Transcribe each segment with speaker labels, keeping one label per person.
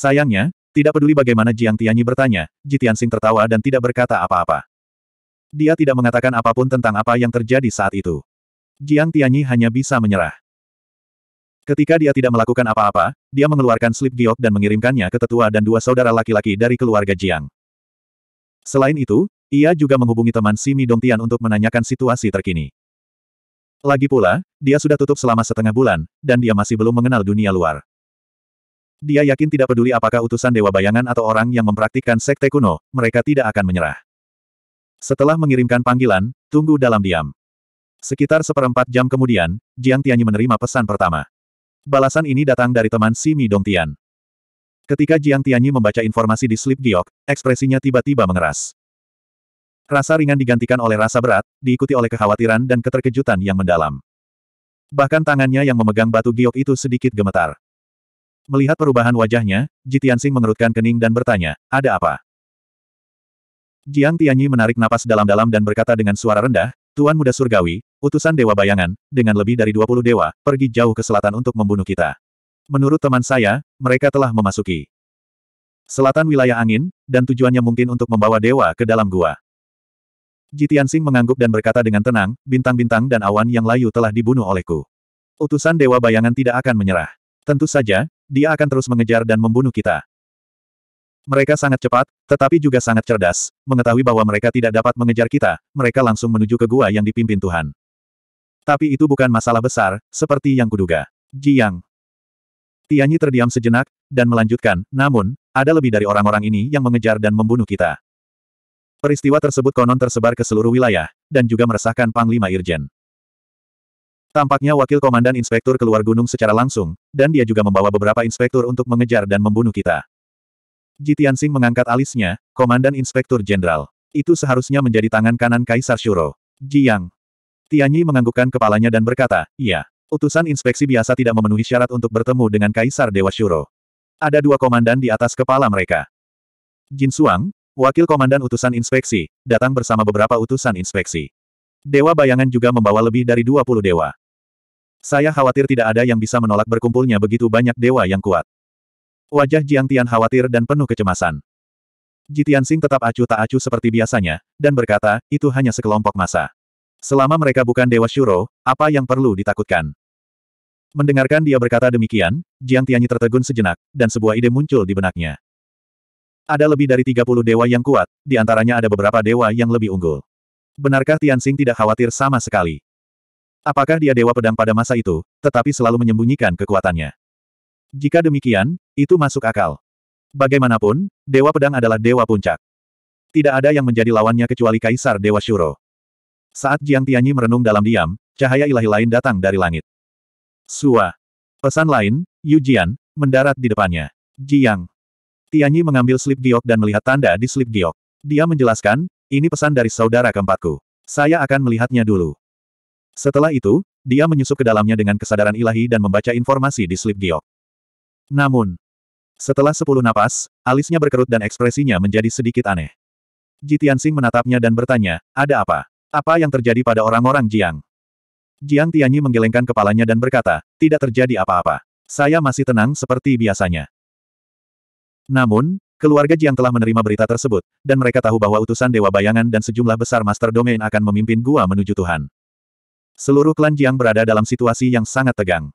Speaker 1: Sayangnya, tidak peduli bagaimana Jiang Tianyi bertanya, Ji Tianxing tertawa dan tidak berkata apa-apa. Dia tidak mengatakan apapun tentang apa yang terjadi saat itu. Jiang Tianyi hanya bisa menyerah. Ketika dia tidak melakukan apa-apa, dia mengeluarkan slip giok dan mengirimkannya ke tetua dan dua saudara laki-laki dari keluarga Jiang. Selain itu, ia juga menghubungi teman Simi Dongtian untuk menanyakan situasi terkini. Lagi pula, dia sudah tutup selama setengah bulan, dan dia masih belum mengenal dunia luar. Dia yakin tidak peduli apakah utusan Dewa Bayangan atau orang yang mempraktikkan sekte kuno, mereka tidak akan menyerah. Setelah mengirimkan panggilan, tunggu dalam diam. Sekitar seperempat jam kemudian, Jiang Tianyi menerima pesan pertama. Balasan ini datang dari teman Simi Tian. Ketika Jiang Tianyi membaca informasi di slip giok, ekspresinya tiba-tiba mengeras. Rasa ringan digantikan oleh rasa berat, diikuti oleh kekhawatiran dan keterkejutan yang mendalam. Bahkan tangannya yang memegang batu giok itu sedikit gemetar. Melihat perubahan wajahnya, Jitiansing mengerutkan kening dan bertanya, ada apa? Jiang Tianyi menarik napas dalam-dalam dan berkata dengan suara rendah, Tuan Muda Surgawi, utusan Dewa Bayangan, dengan lebih dari 20 dewa, pergi jauh ke selatan untuk membunuh kita. Menurut teman saya, mereka telah memasuki selatan wilayah angin, dan tujuannya mungkin untuk membawa dewa ke dalam gua. Jitiansing mengangguk dan berkata dengan tenang, bintang-bintang dan awan yang layu telah dibunuh olehku. Utusan Dewa Bayangan tidak akan menyerah. Tentu saja, dia akan terus mengejar dan membunuh kita. Mereka sangat cepat, tetapi juga sangat cerdas, mengetahui bahwa mereka tidak dapat mengejar kita, mereka langsung menuju ke gua yang dipimpin Tuhan. Tapi itu bukan masalah besar, seperti yang kuduga. Jiang. Tianyi terdiam sejenak, dan melanjutkan, namun, ada lebih dari orang-orang ini yang mengejar dan membunuh kita. Peristiwa tersebut konon tersebar ke seluruh wilayah, dan juga meresahkan Panglima Irjen. Tampaknya wakil komandan inspektur keluar gunung secara langsung, dan dia juga membawa beberapa inspektur untuk mengejar dan membunuh kita. Jitian Tianxing mengangkat alisnya, komandan inspektur jenderal. Itu seharusnya menjadi tangan kanan Kaisar Shuro. Jiang. Tianyi menganggukkan kepalanya dan berkata, iya. Utusan inspeksi biasa tidak memenuhi syarat untuk bertemu dengan Kaisar Dewa Shuro. Ada dua komandan di atas kepala mereka. Jin Suang, wakil komandan utusan inspeksi, datang bersama beberapa utusan inspeksi. Dewa bayangan juga membawa lebih dari 20 dewa. Saya khawatir tidak ada yang bisa menolak berkumpulnya begitu banyak dewa yang kuat. Wajah Jiang Tian khawatir dan penuh kecemasan. Ji Sing tetap acuh tak acuh seperti biasanya, dan berkata, itu hanya sekelompok masa. Selama mereka bukan Dewa Shuro, apa yang perlu ditakutkan? Mendengarkan dia berkata demikian, Jiang Tianyi tertegun sejenak, dan sebuah ide muncul di benaknya. Ada lebih dari 30 dewa yang kuat, di antaranya ada beberapa dewa yang lebih unggul. Benarkah Tian Sing tidak khawatir sama sekali? Apakah dia dewa pedang pada masa itu, tetapi selalu menyembunyikan kekuatannya? Jika demikian, itu masuk akal. Bagaimanapun, dewa pedang adalah dewa puncak. Tidak ada yang menjadi lawannya kecuali Kaisar Dewa Shuro. Saat Jiang Tianyi merenung dalam diam, cahaya ilahi lain datang dari langit. Sua. Pesan lain, Yu Jian, mendarat di depannya. Jiang. Tianyi mengambil slip giok dan melihat tanda di slip giok. Dia menjelaskan, ini pesan dari saudara keempatku. Saya akan melihatnya dulu. Setelah itu, dia menyusup ke dalamnya dengan kesadaran ilahi dan membaca informasi di slip giok. Namun, setelah sepuluh napas, alisnya berkerut dan ekspresinya menjadi sedikit aneh. Tianxing menatapnya dan bertanya, ada apa? Apa yang terjadi pada orang-orang Jiang? Jiang Tianyi menggelengkan kepalanya dan berkata, tidak terjadi apa-apa. Saya masih tenang seperti biasanya. Namun, keluarga Jiang telah menerima berita tersebut, dan mereka tahu bahwa utusan Dewa Bayangan dan sejumlah besar Master Domain akan memimpin gua menuju Tuhan. Seluruh klan Jiang berada dalam situasi yang sangat tegang.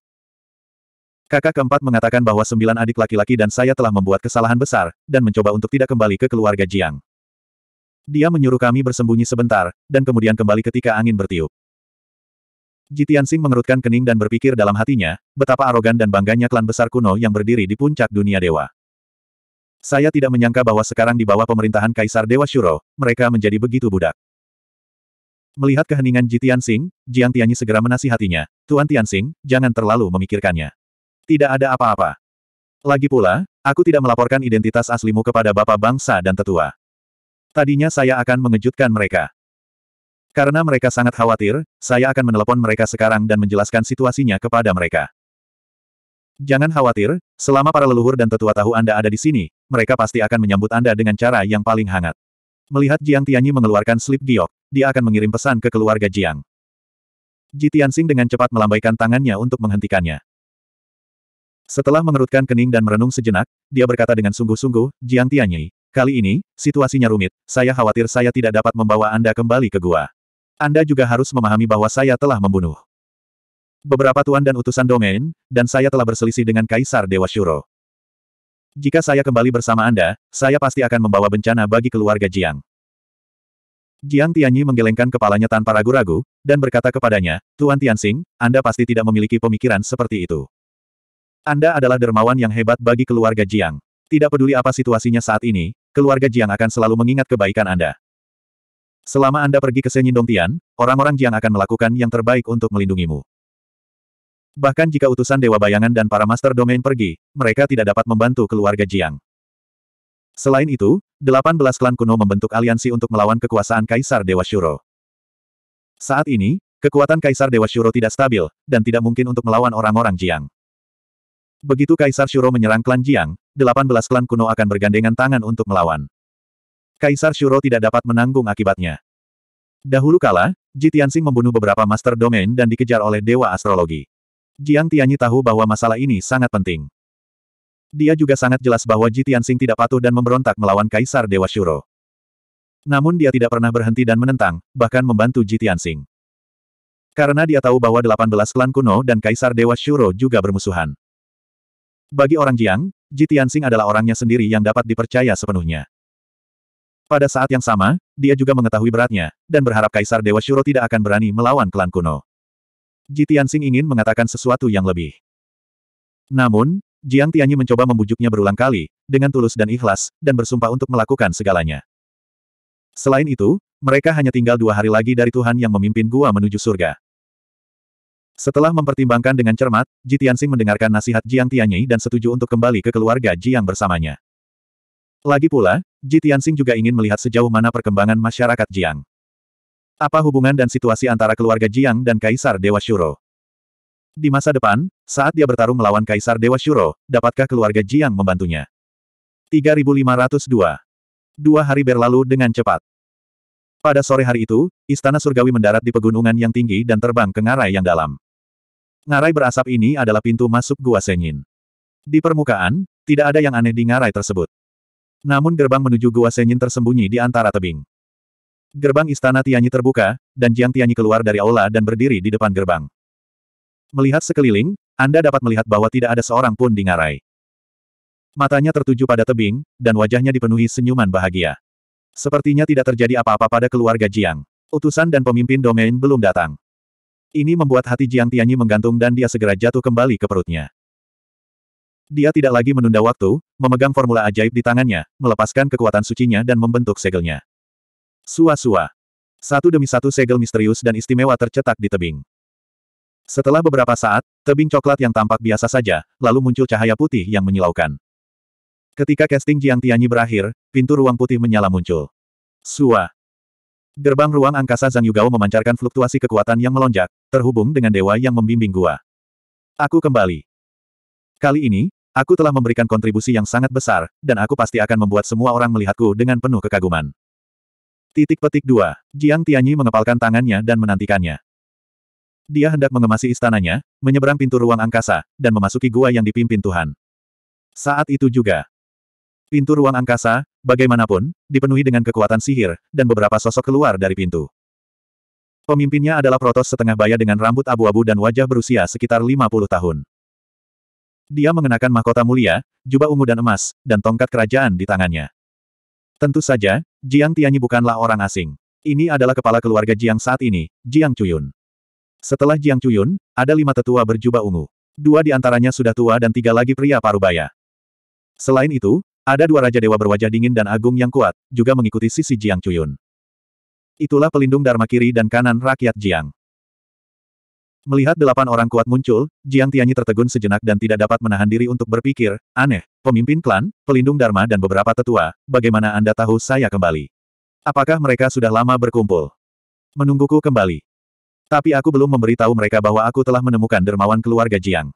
Speaker 1: Kakak keempat mengatakan bahwa sembilan adik laki-laki dan saya telah membuat kesalahan besar, dan mencoba untuk tidak kembali ke keluarga Jiang. Dia menyuruh kami bersembunyi sebentar, dan kemudian kembali ketika angin bertiup. Jitian Sing mengerutkan kening dan berpikir dalam hatinya, betapa arogan dan bangganya klan besar kuno yang berdiri di puncak dunia dewa. Saya tidak menyangka bahwa sekarang di bawah pemerintahan Kaisar Dewa Shuro, mereka menjadi begitu budak. Melihat keheningan Ji Tianxing, Jiang Tianyi segera menasihatinya. Tuan Tianxing, jangan terlalu memikirkannya. Tidak ada apa-apa. Lagi pula, aku tidak melaporkan identitas aslimu kepada bapak bangsa dan tetua. Tadinya saya akan mengejutkan mereka. Karena mereka sangat khawatir, saya akan menelepon mereka sekarang dan menjelaskan situasinya kepada mereka. Jangan khawatir, selama para leluhur dan tetua tahu Anda ada di sini, mereka pasti akan menyambut Anda dengan cara yang paling hangat. Melihat Jiang Tianyi mengeluarkan slip giok, dia akan mengirim pesan ke keluarga Jiang. Ji Tianxing dengan cepat melambaikan tangannya untuk menghentikannya. Setelah mengerutkan kening dan merenung sejenak, dia berkata dengan sungguh-sungguh, Jiang Tianyi, kali ini, situasinya rumit, saya khawatir saya tidak dapat membawa Anda kembali ke gua. Anda juga harus memahami bahwa saya telah membunuh beberapa tuan dan utusan domain, dan saya telah berselisih dengan Kaisar Dewa Shuro. Jika saya kembali bersama Anda, saya pasti akan membawa bencana bagi keluarga Jiang. Jiang Tianyi menggelengkan kepalanya tanpa ragu-ragu, dan berkata kepadanya, Tuan Tianxing, Anda pasti tidak memiliki pemikiran seperti itu. Anda adalah dermawan yang hebat bagi keluarga Jiang. Tidak peduli apa situasinya saat ini, keluarga Jiang akan selalu mengingat kebaikan Anda. Selama Anda pergi ke Senyindong Tian, orang-orang Jiang akan melakukan yang terbaik untuk melindungimu. Bahkan jika utusan Dewa Bayangan dan para Master Domain pergi, mereka tidak dapat membantu keluarga Jiang. Selain itu, 18 klan kuno membentuk aliansi untuk melawan kekuasaan Kaisar Dewa Shuro. Saat ini, kekuatan Kaisar Dewa Shuro tidak stabil, dan tidak mungkin untuk melawan orang-orang Jiang. Begitu Kaisar Shuro menyerang klan Jiang, 18 klan kuno akan bergandengan tangan untuk melawan. Kaisar Shuro tidak dapat menanggung akibatnya. Dahulu kala, Ji Tianxing membunuh beberapa Master Domain dan dikejar oleh Dewa Astrologi. Jiang Tianyi tahu bahwa masalah ini sangat penting. Dia juga sangat jelas bahwa Ji Tianxing tidak patuh dan memberontak melawan Kaisar Dewa Shuro. Namun dia tidak pernah berhenti dan menentang, bahkan membantu Ji Tianxing. Karena dia tahu bahwa 18 klan kuno dan Kaisar Dewa Shuro juga bermusuhan. Bagi orang Jiang, Ji Tianxing adalah orangnya sendiri yang dapat dipercaya sepenuhnya. Pada saat yang sama, dia juga mengetahui beratnya, dan berharap Kaisar Dewa Shuro tidak akan berani melawan klan kuno. Ji Tianxing ingin mengatakan sesuatu yang lebih. Namun, Jiang Tianyi mencoba membujuknya berulang kali, dengan tulus dan ikhlas, dan bersumpah untuk melakukan segalanya. Selain itu, mereka hanya tinggal dua hari lagi dari Tuhan yang memimpin gua menuju surga. Setelah mempertimbangkan dengan cermat, Ji Tianxing mendengarkan nasihat Jiang Tianyi dan setuju untuk kembali ke keluarga Jiang bersamanya. Lagi pula, Ji Tianxing juga ingin melihat sejauh mana perkembangan masyarakat Jiang. Apa hubungan dan situasi antara keluarga Jiang dan Kaisar Dewa Shuro? Di masa depan, saat dia bertarung melawan Kaisar Dewa Shuro, dapatkah keluarga Jiang membantunya? 3502. Dua hari berlalu dengan cepat. Pada sore hari itu, istana surgawi mendarat di pegunungan yang tinggi dan terbang ke ngarai yang dalam. Ngarai berasap ini adalah pintu masuk gua Senyin. Di permukaan, tidak ada yang aneh di ngarai tersebut. Namun gerbang menuju gua Senyin tersembunyi di antara tebing. Gerbang istana Tianyi terbuka, dan Jiang Tianyi keluar dari aula dan berdiri di depan gerbang. Melihat sekeliling, anda dapat melihat bahwa tidak ada seorang pun di ngarai. Matanya tertuju pada tebing, dan wajahnya dipenuhi senyuman bahagia. Sepertinya tidak terjadi apa-apa pada keluarga Jiang. Utusan dan pemimpin domain belum datang. Ini membuat hati Jiang Tianyi menggantung dan dia segera jatuh kembali ke perutnya. Dia tidak lagi menunda waktu, memegang formula ajaib di tangannya, melepaskan kekuatan sucinya dan membentuk segelnya. Sua-sua. Satu demi satu segel misterius dan istimewa tercetak di tebing. Setelah beberapa saat, tebing coklat yang tampak biasa saja, lalu muncul cahaya putih yang menyilaukan. Ketika casting Jiang Tianyi berakhir, pintu ruang putih menyala muncul. Sua. Gerbang ruang angkasa Zhang Yugao memancarkan fluktuasi kekuatan yang melonjak, terhubung dengan dewa yang membimbing gua. Aku kembali. Kali ini, aku telah memberikan kontribusi yang sangat besar, dan aku pasti akan membuat semua orang melihatku dengan penuh kekaguman. Titik petik dua. Jiang Tianyi mengepalkan tangannya dan menantikannya. Dia hendak mengemasi istananya, menyeberang pintu ruang angkasa, dan memasuki gua yang dipimpin Tuhan. Saat itu juga, pintu ruang angkasa, bagaimanapun, dipenuhi dengan kekuatan sihir, dan beberapa sosok keluar dari pintu. Pemimpinnya adalah Protos setengah baya dengan rambut abu-abu dan wajah berusia sekitar 50 tahun. Dia mengenakan mahkota mulia, jubah ungu dan emas, dan tongkat kerajaan di tangannya. Tentu saja, Jiang Tianyi bukanlah orang asing. Ini adalah kepala keluarga Jiang saat ini, Jiang Chuyun. Setelah Jiang Chuyun, ada lima tetua berjubah ungu. Dua di antaranya sudah tua dan tiga lagi pria parubaya. Selain itu, ada dua Raja Dewa berwajah dingin dan agung yang kuat, juga mengikuti sisi Jiang Chuyun. Itulah pelindung Dharma kiri dan kanan rakyat Jiang. Melihat delapan orang kuat muncul, Jiang Tianyi tertegun sejenak dan tidak dapat menahan diri untuk berpikir, aneh, pemimpin klan, pelindung Dharma dan beberapa tetua, bagaimana Anda tahu saya kembali? Apakah mereka sudah lama berkumpul? Menungguku kembali. Tapi aku belum memberitahu mereka bahwa aku telah menemukan dermawan keluarga Jiang.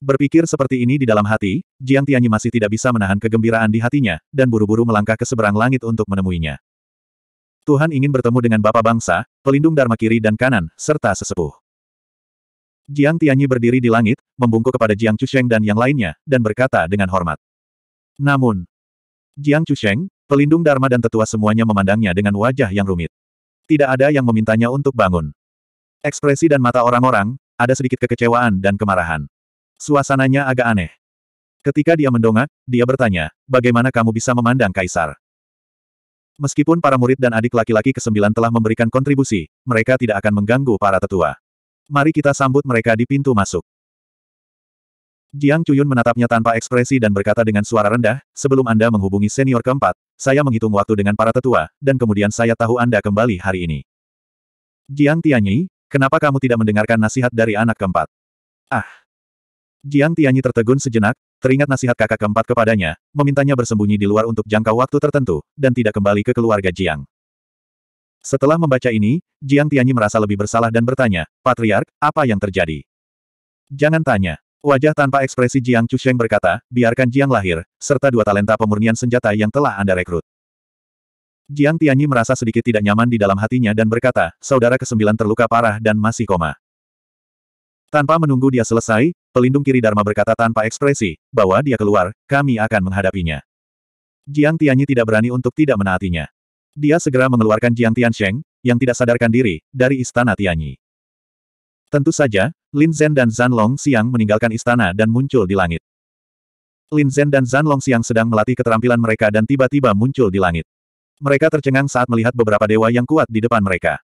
Speaker 1: Berpikir seperti ini di dalam hati, Jiang Tianyi masih tidak bisa menahan kegembiraan di hatinya, dan buru-buru melangkah ke seberang langit untuk menemuinya. Tuhan ingin bertemu dengan Bapak Bangsa, pelindung Dharma kiri dan kanan, serta sesepuh. Jiang Tianyi berdiri di langit, membungkuk kepada Jiang Chusheng dan yang lainnya, dan berkata dengan hormat. Namun, Jiang Chusheng, pelindung Dharma dan tetua semuanya memandangnya dengan wajah yang rumit. Tidak ada yang memintanya untuk bangun. Ekspresi dan mata orang-orang, ada sedikit kekecewaan dan kemarahan. Suasananya agak aneh. Ketika dia mendongak, dia bertanya, bagaimana kamu bisa memandang Kaisar? Meskipun para murid dan adik laki-laki kesembilan telah memberikan kontribusi, mereka tidak akan mengganggu para tetua. Mari kita sambut mereka di pintu masuk. Jiang Cuyun menatapnya tanpa ekspresi dan berkata dengan suara rendah, sebelum Anda menghubungi senior keempat, saya menghitung waktu dengan para tetua, dan kemudian saya tahu Anda kembali hari ini. Jiang Tianyi, kenapa kamu tidak mendengarkan nasihat dari anak keempat? Ah! Jiang Tianyi tertegun sejenak, teringat nasihat kakak keempat kepadanya, memintanya bersembunyi di luar untuk jangka waktu tertentu, dan tidak kembali ke keluarga Jiang. Setelah membaca ini, Jiang Tianyi merasa lebih bersalah dan bertanya, Patriark, apa yang terjadi? Jangan tanya, Wajah tanpa ekspresi Jiang Chusheng berkata, biarkan Jiang lahir, serta dua talenta pemurnian senjata yang telah Anda rekrut. Jiang Tianyi merasa sedikit tidak nyaman di dalam hatinya dan berkata, saudara kesembilan terluka parah dan masih koma. Tanpa menunggu dia selesai, pelindung kiri Dharma berkata tanpa ekspresi, bahwa dia keluar, kami akan menghadapinya. Jiang Tianyi tidak berani untuk tidak menaatinya. Dia segera mengeluarkan Jiang Tiansheng, yang tidak sadarkan diri, dari istana Tianyi. Tentu saja, Lin Zhen dan Zhan Long Xiang meninggalkan istana dan muncul di langit. Lin Zhen dan Zhan Long Xiang sedang melatih keterampilan mereka dan tiba-tiba muncul di langit. Mereka tercengang saat melihat beberapa dewa yang kuat di depan mereka.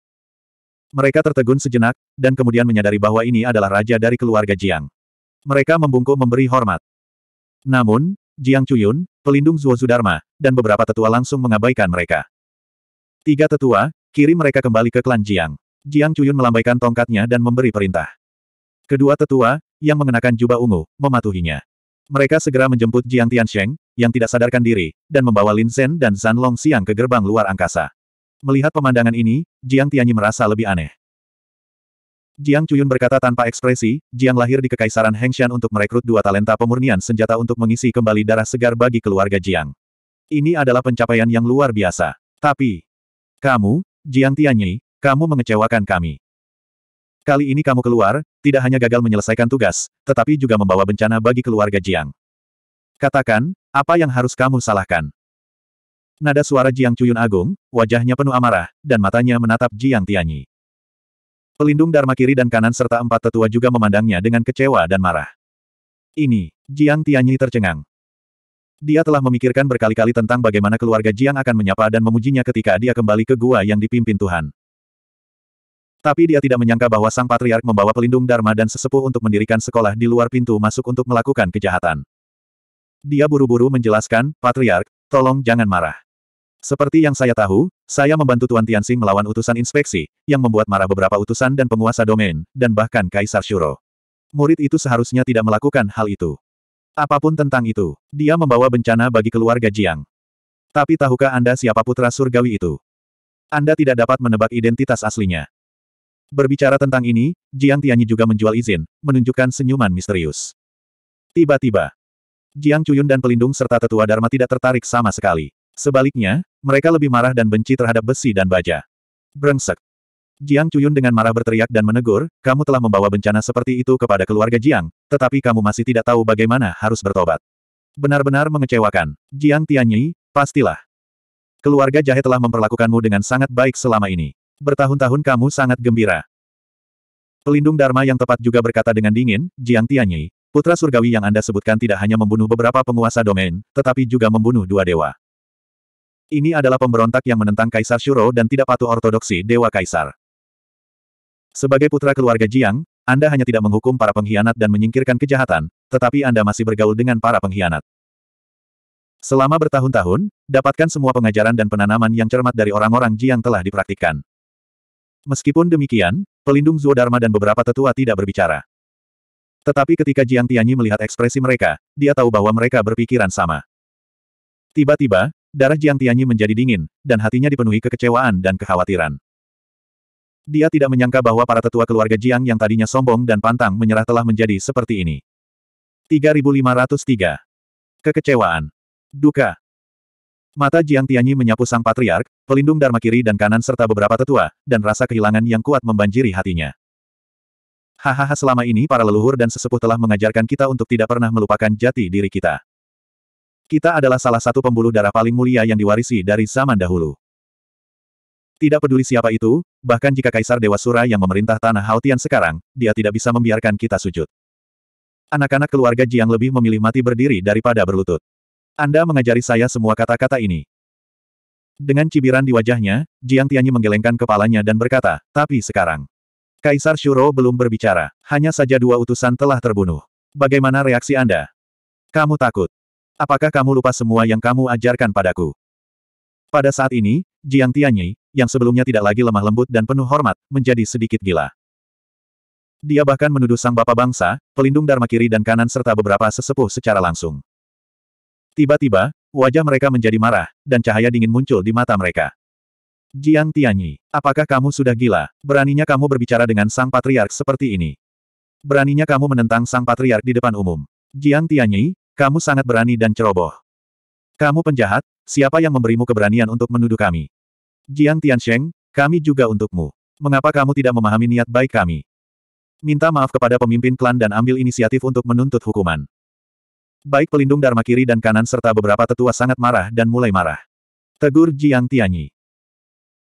Speaker 1: Mereka tertegun sejenak, dan kemudian menyadari bahwa ini adalah raja dari keluarga Jiang. Mereka membungkuk memberi hormat. Namun, Jiang Chuyun, pelindung Zuo Zudarma, dan beberapa tetua langsung mengabaikan mereka. Tiga tetua, kirim mereka kembali ke klan Jiang. Jiang Cuyun melambaikan tongkatnya dan memberi perintah. Kedua tetua, yang mengenakan jubah ungu, mematuhinya. Mereka segera menjemput Jiang Tiansheng, yang tidak sadarkan diri, dan membawa Lin Zhen dan Zan Long Xiang ke gerbang luar angkasa. Melihat pemandangan ini, Jiang Tianyi merasa lebih aneh. Jiang Cuyun berkata tanpa ekspresi, Jiang lahir di Kekaisaran Hengshan untuk merekrut dua talenta pemurnian senjata untuk mengisi kembali darah segar bagi keluarga Jiang. Ini adalah pencapaian yang luar biasa. Tapi, kamu, Jiang Tianyi, kamu mengecewakan kami. Kali ini kamu keluar, tidak hanya gagal menyelesaikan tugas, tetapi juga membawa bencana bagi keluarga Jiang. Katakan, apa yang harus kamu salahkan? Nada suara Jiang Cuyun agung, wajahnya penuh amarah, dan matanya menatap Jiang Tianyi. Pelindung Dharma kiri dan kanan serta empat tetua juga memandangnya dengan kecewa dan marah. Ini, Jiang Tianyi tercengang. Dia telah memikirkan berkali-kali tentang bagaimana keluarga Jiang akan menyapa dan memujinya ketika dia kembali ke gua yang dipimpin Tuhan. Tapi dia tidak menyangka bahwa sang patriark membawa pelindung Dharma dan sesepuh untuk mendirikan sekolah di luar pintu masuk untuk melakukan kejahatan. Dia buru-buru menjelaskan, Patriark, tolong jangan marah. Seperti yang saya tahu, saya membantu Tuan Tianxing melawan utusan inspeksi, yang membuat marah beberapa utusan dan penguasa domain, dan bahkan Kaisar Shuro. Murid itu seharusnya tidak melakukan hal itu. Apapun tentang itu, dia membawa bencana bagi keluarga Jiang. Tapi tahukah Anda siapa putra surgawi itu? Anda tidak dapat menebak identitas aslinya. Berbicara tentang ini, Jiang Tianyi juga menjual izin, menunjukkan senyuman misterius. Tiba-tiba, Jiang Cuyun dan pelindung serta tetua Dharma tidak tertarik sama sekali. Sebaliknya, mereka lebih marah dan benci terhadap besi dan baja. Brengsek. Jiang Cuyun dengan marah berteriak dan menegur, kamu telah membawa bencana seperti itu kepada keluarga Jiang, tetapi kamu masih tidak tahu bagaimana harus bertobat. Benar-benar mengecewakan. Jiang Tianyi, pastilah. Keluarga Jahe telah memperlakukanmu dengan sangat baik selama ini bertahun-tahun kamu sangat gembira. Pelindung Dharma yang tepat juga berkata dengan dingin, Jiang Tianyi, putra surgawi yang Anda sebutkan tidak hanya membunuh beberapa penguasa domain, tetapi juga membunuh dua dewa. Ini adalah pemberontak yang menentang Kaisar Shuro dan tidak patuh ortodoksi Dewa Kaisar. Sebagai putra keluarga Jiang, Anda hanya tidak menghukum para pengkhianat dan menyingkirkan kejahatan, tetapi Anda masih bergaul dengan para pengkhianat. Selama bertahun-tahun, dapatkan semua pengajaran dan penanaman yang cermat dari orang-orang Jiang telah dipraktikkan. Meskipun demikian, pelindung Zuodharma dan beberapa tetua tidak berbicara. Tetapi ketika Jiang Tianyi melihat ekspresi mereka, dia tahu bahwa mereka berpikiran sama. Tiba-tiba, darah Jiang Tianyi menjadi dingin, dan hatinya dipenuhi kekecewaan dan kekhawatiran. Dia tidak menyangka bahwa para tetua keluarga Jiang yang tadinya sombong dan pantang menyerah telah menjadi seperti ini. 3503. Kekecewaan. Duka. Mata Jiang Tianyi menyapu sang patriark, pelindung Dharma kiri dan kanan serta beberapa tetua, dan rasa kehilangan yang kuat membanjiri hatinya. Hahaha selama ini para leluhur dan sesepuh telah mengajarkan kita untuk tidak pernah melupakan jati diri kita. Kita adalah salah satu pembuluh darah paling mulia yang diwarisi dari zaman dahulu. Tidak peduli siapa itu, bahkan jika Kaisar Dewa Sura yang memerintah tanah Haotian sekarang, dia tidak bisa membiarkan kita sujud. Anak-anak keluarga Jiang lebih memilih mati berdiri daripada berlutut. Anda mengajari saya semua kata-kata ini. Dengan cibiran di wajahnya, Jiang Tianyi menggelengkan kepalanya dan berkata, tapi sekarang. Kaisar Shuro belum berbicara, hanya saja dua utusan telah terbunuh. Bagaimana reaksi Anda? Kamu takut. Apakah kamu lupa semua yang kamu ajarkan padaku? Pada saat ini, Jiang Tianyi, yang sebelumnya tidak lagi lemah lembut dan penuh hormat, menjadi sedikit gila. Dia bahkan menuduh sang bapak bangsa, pelindung Dharma kiri dan kanan serta beberapa sesepuh secara langsung. Tiba-tiba, wajah mereka menjadi marah, dan cahaya dingin muncul di mata mereka. Jiang Tianyi, apakah kamu sudah gila? Beraninya kamu berbicara dengan Sang Patriark seperti ini? Beraninya kamu menentang Sang Patriark di depan umum. Jiang Tianyi, kamu sangat berani dan ceroboh. Kamu penjahat, siapa yang memberimu keberanian untuk menuduh kami? Jiang Tiansheng, kami juga untukmu. Mengapa kamu tidak memahami niat baik kami? Minta maaf kepada pemimpin klan dan ambil inisiatif untuk menuntut hukuman. Baik pelindung Dharma kiri dan kanan serta beberapa tetua sangat marah dan mulai marah. Tegur Jiang Tianyi.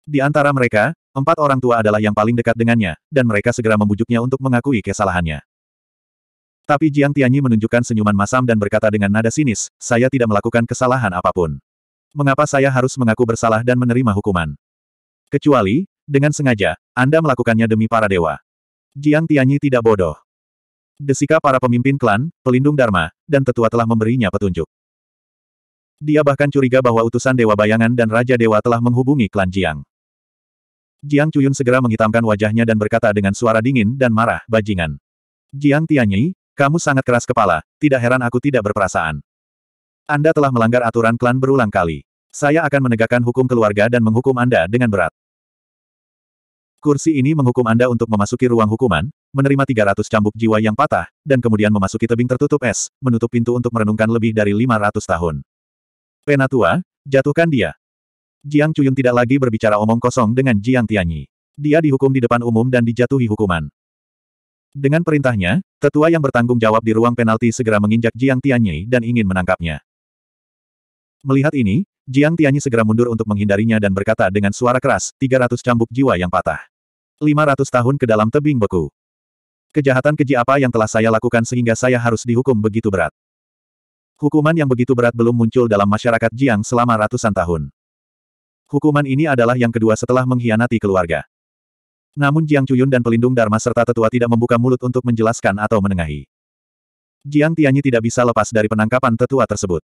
Speaker 1: Di antara mereka, empat orang tua adalah yang paling dekat dengannya, dan mereka segera membujuknya untuk mengakui kesalahannya. Tapi Jiang Tianyi menunjukkan senyuman masam dan berkata dengan nada sinis, saya tidak melakukan kesalahan apapun. Mengapa saya harus mengaku bersalah dan menerima hukuman? Kecuali, dengan sengaja, Anda melakukannya demi para dewa. Jiang Tianyi tidak bodoh. Desika para pemimpin klan, pelindung Dharma, dan tetua telah memberinya petunjuk. Dia bahkan curiga bahwa utusan Dewa Bayangan dan Raja Dewa telah menghubungi klan Jiang. Jiang Chuyun segera menghitamkan wajahnya dan berkata dengan suara dingin dan marah, bajingan. Jiang Tianyi, kamu sangat keras kepala, tidak heran aku tidak berperasaan. Anda telah melanggar aturan klan berulang kali. Saya akan menegakkan hukum keluarga dan menghukum Anda dengan berat. Kursi ini menghukum Anda untuk memasuki ruang hukuman, menerima 300 cambuk jiwa yang patah, dan kemudian memasuki tebing tertutup es, menutup pintu untuk merenungkan lebih dari 500 tahun. Penatua, jatuhkan dia. Jiang Cuyun tidak lagi berbicara omong kosong dengan Jiang Tianyi. Dia dihukum di depan umum dan dijatuhi hukuman. Dengan perintahnya, tetua yang bertanggung jawab di ruang penalti segera menginjak Jiang Tianyi dan ingin menangkapnya. Melihat ini, Jiang Tianyi segera mundur untuk menghindarinya dan berkata dengan suara keras, 300 cambuk jiwa yang patah. 500 tahun ke dalam tebing beku. Kejahatan keji apa yang telah saya lakukan sehingga saya harus dihukum begitu berat? Hukuman yang begitu berat belum muncul dalam masyarakat Jiang selama ratusan tahun. Hukuman ini adalah yang kedua setelah mengkhianati keluarga. Namun Jiang Cuyun dan pelindung Dharma serta tetua tidak membuka mulut untuk menjelaskan atau menengahi. Jiang Tianyi tidak bisa lepas dari penangkapan tetua tersebut.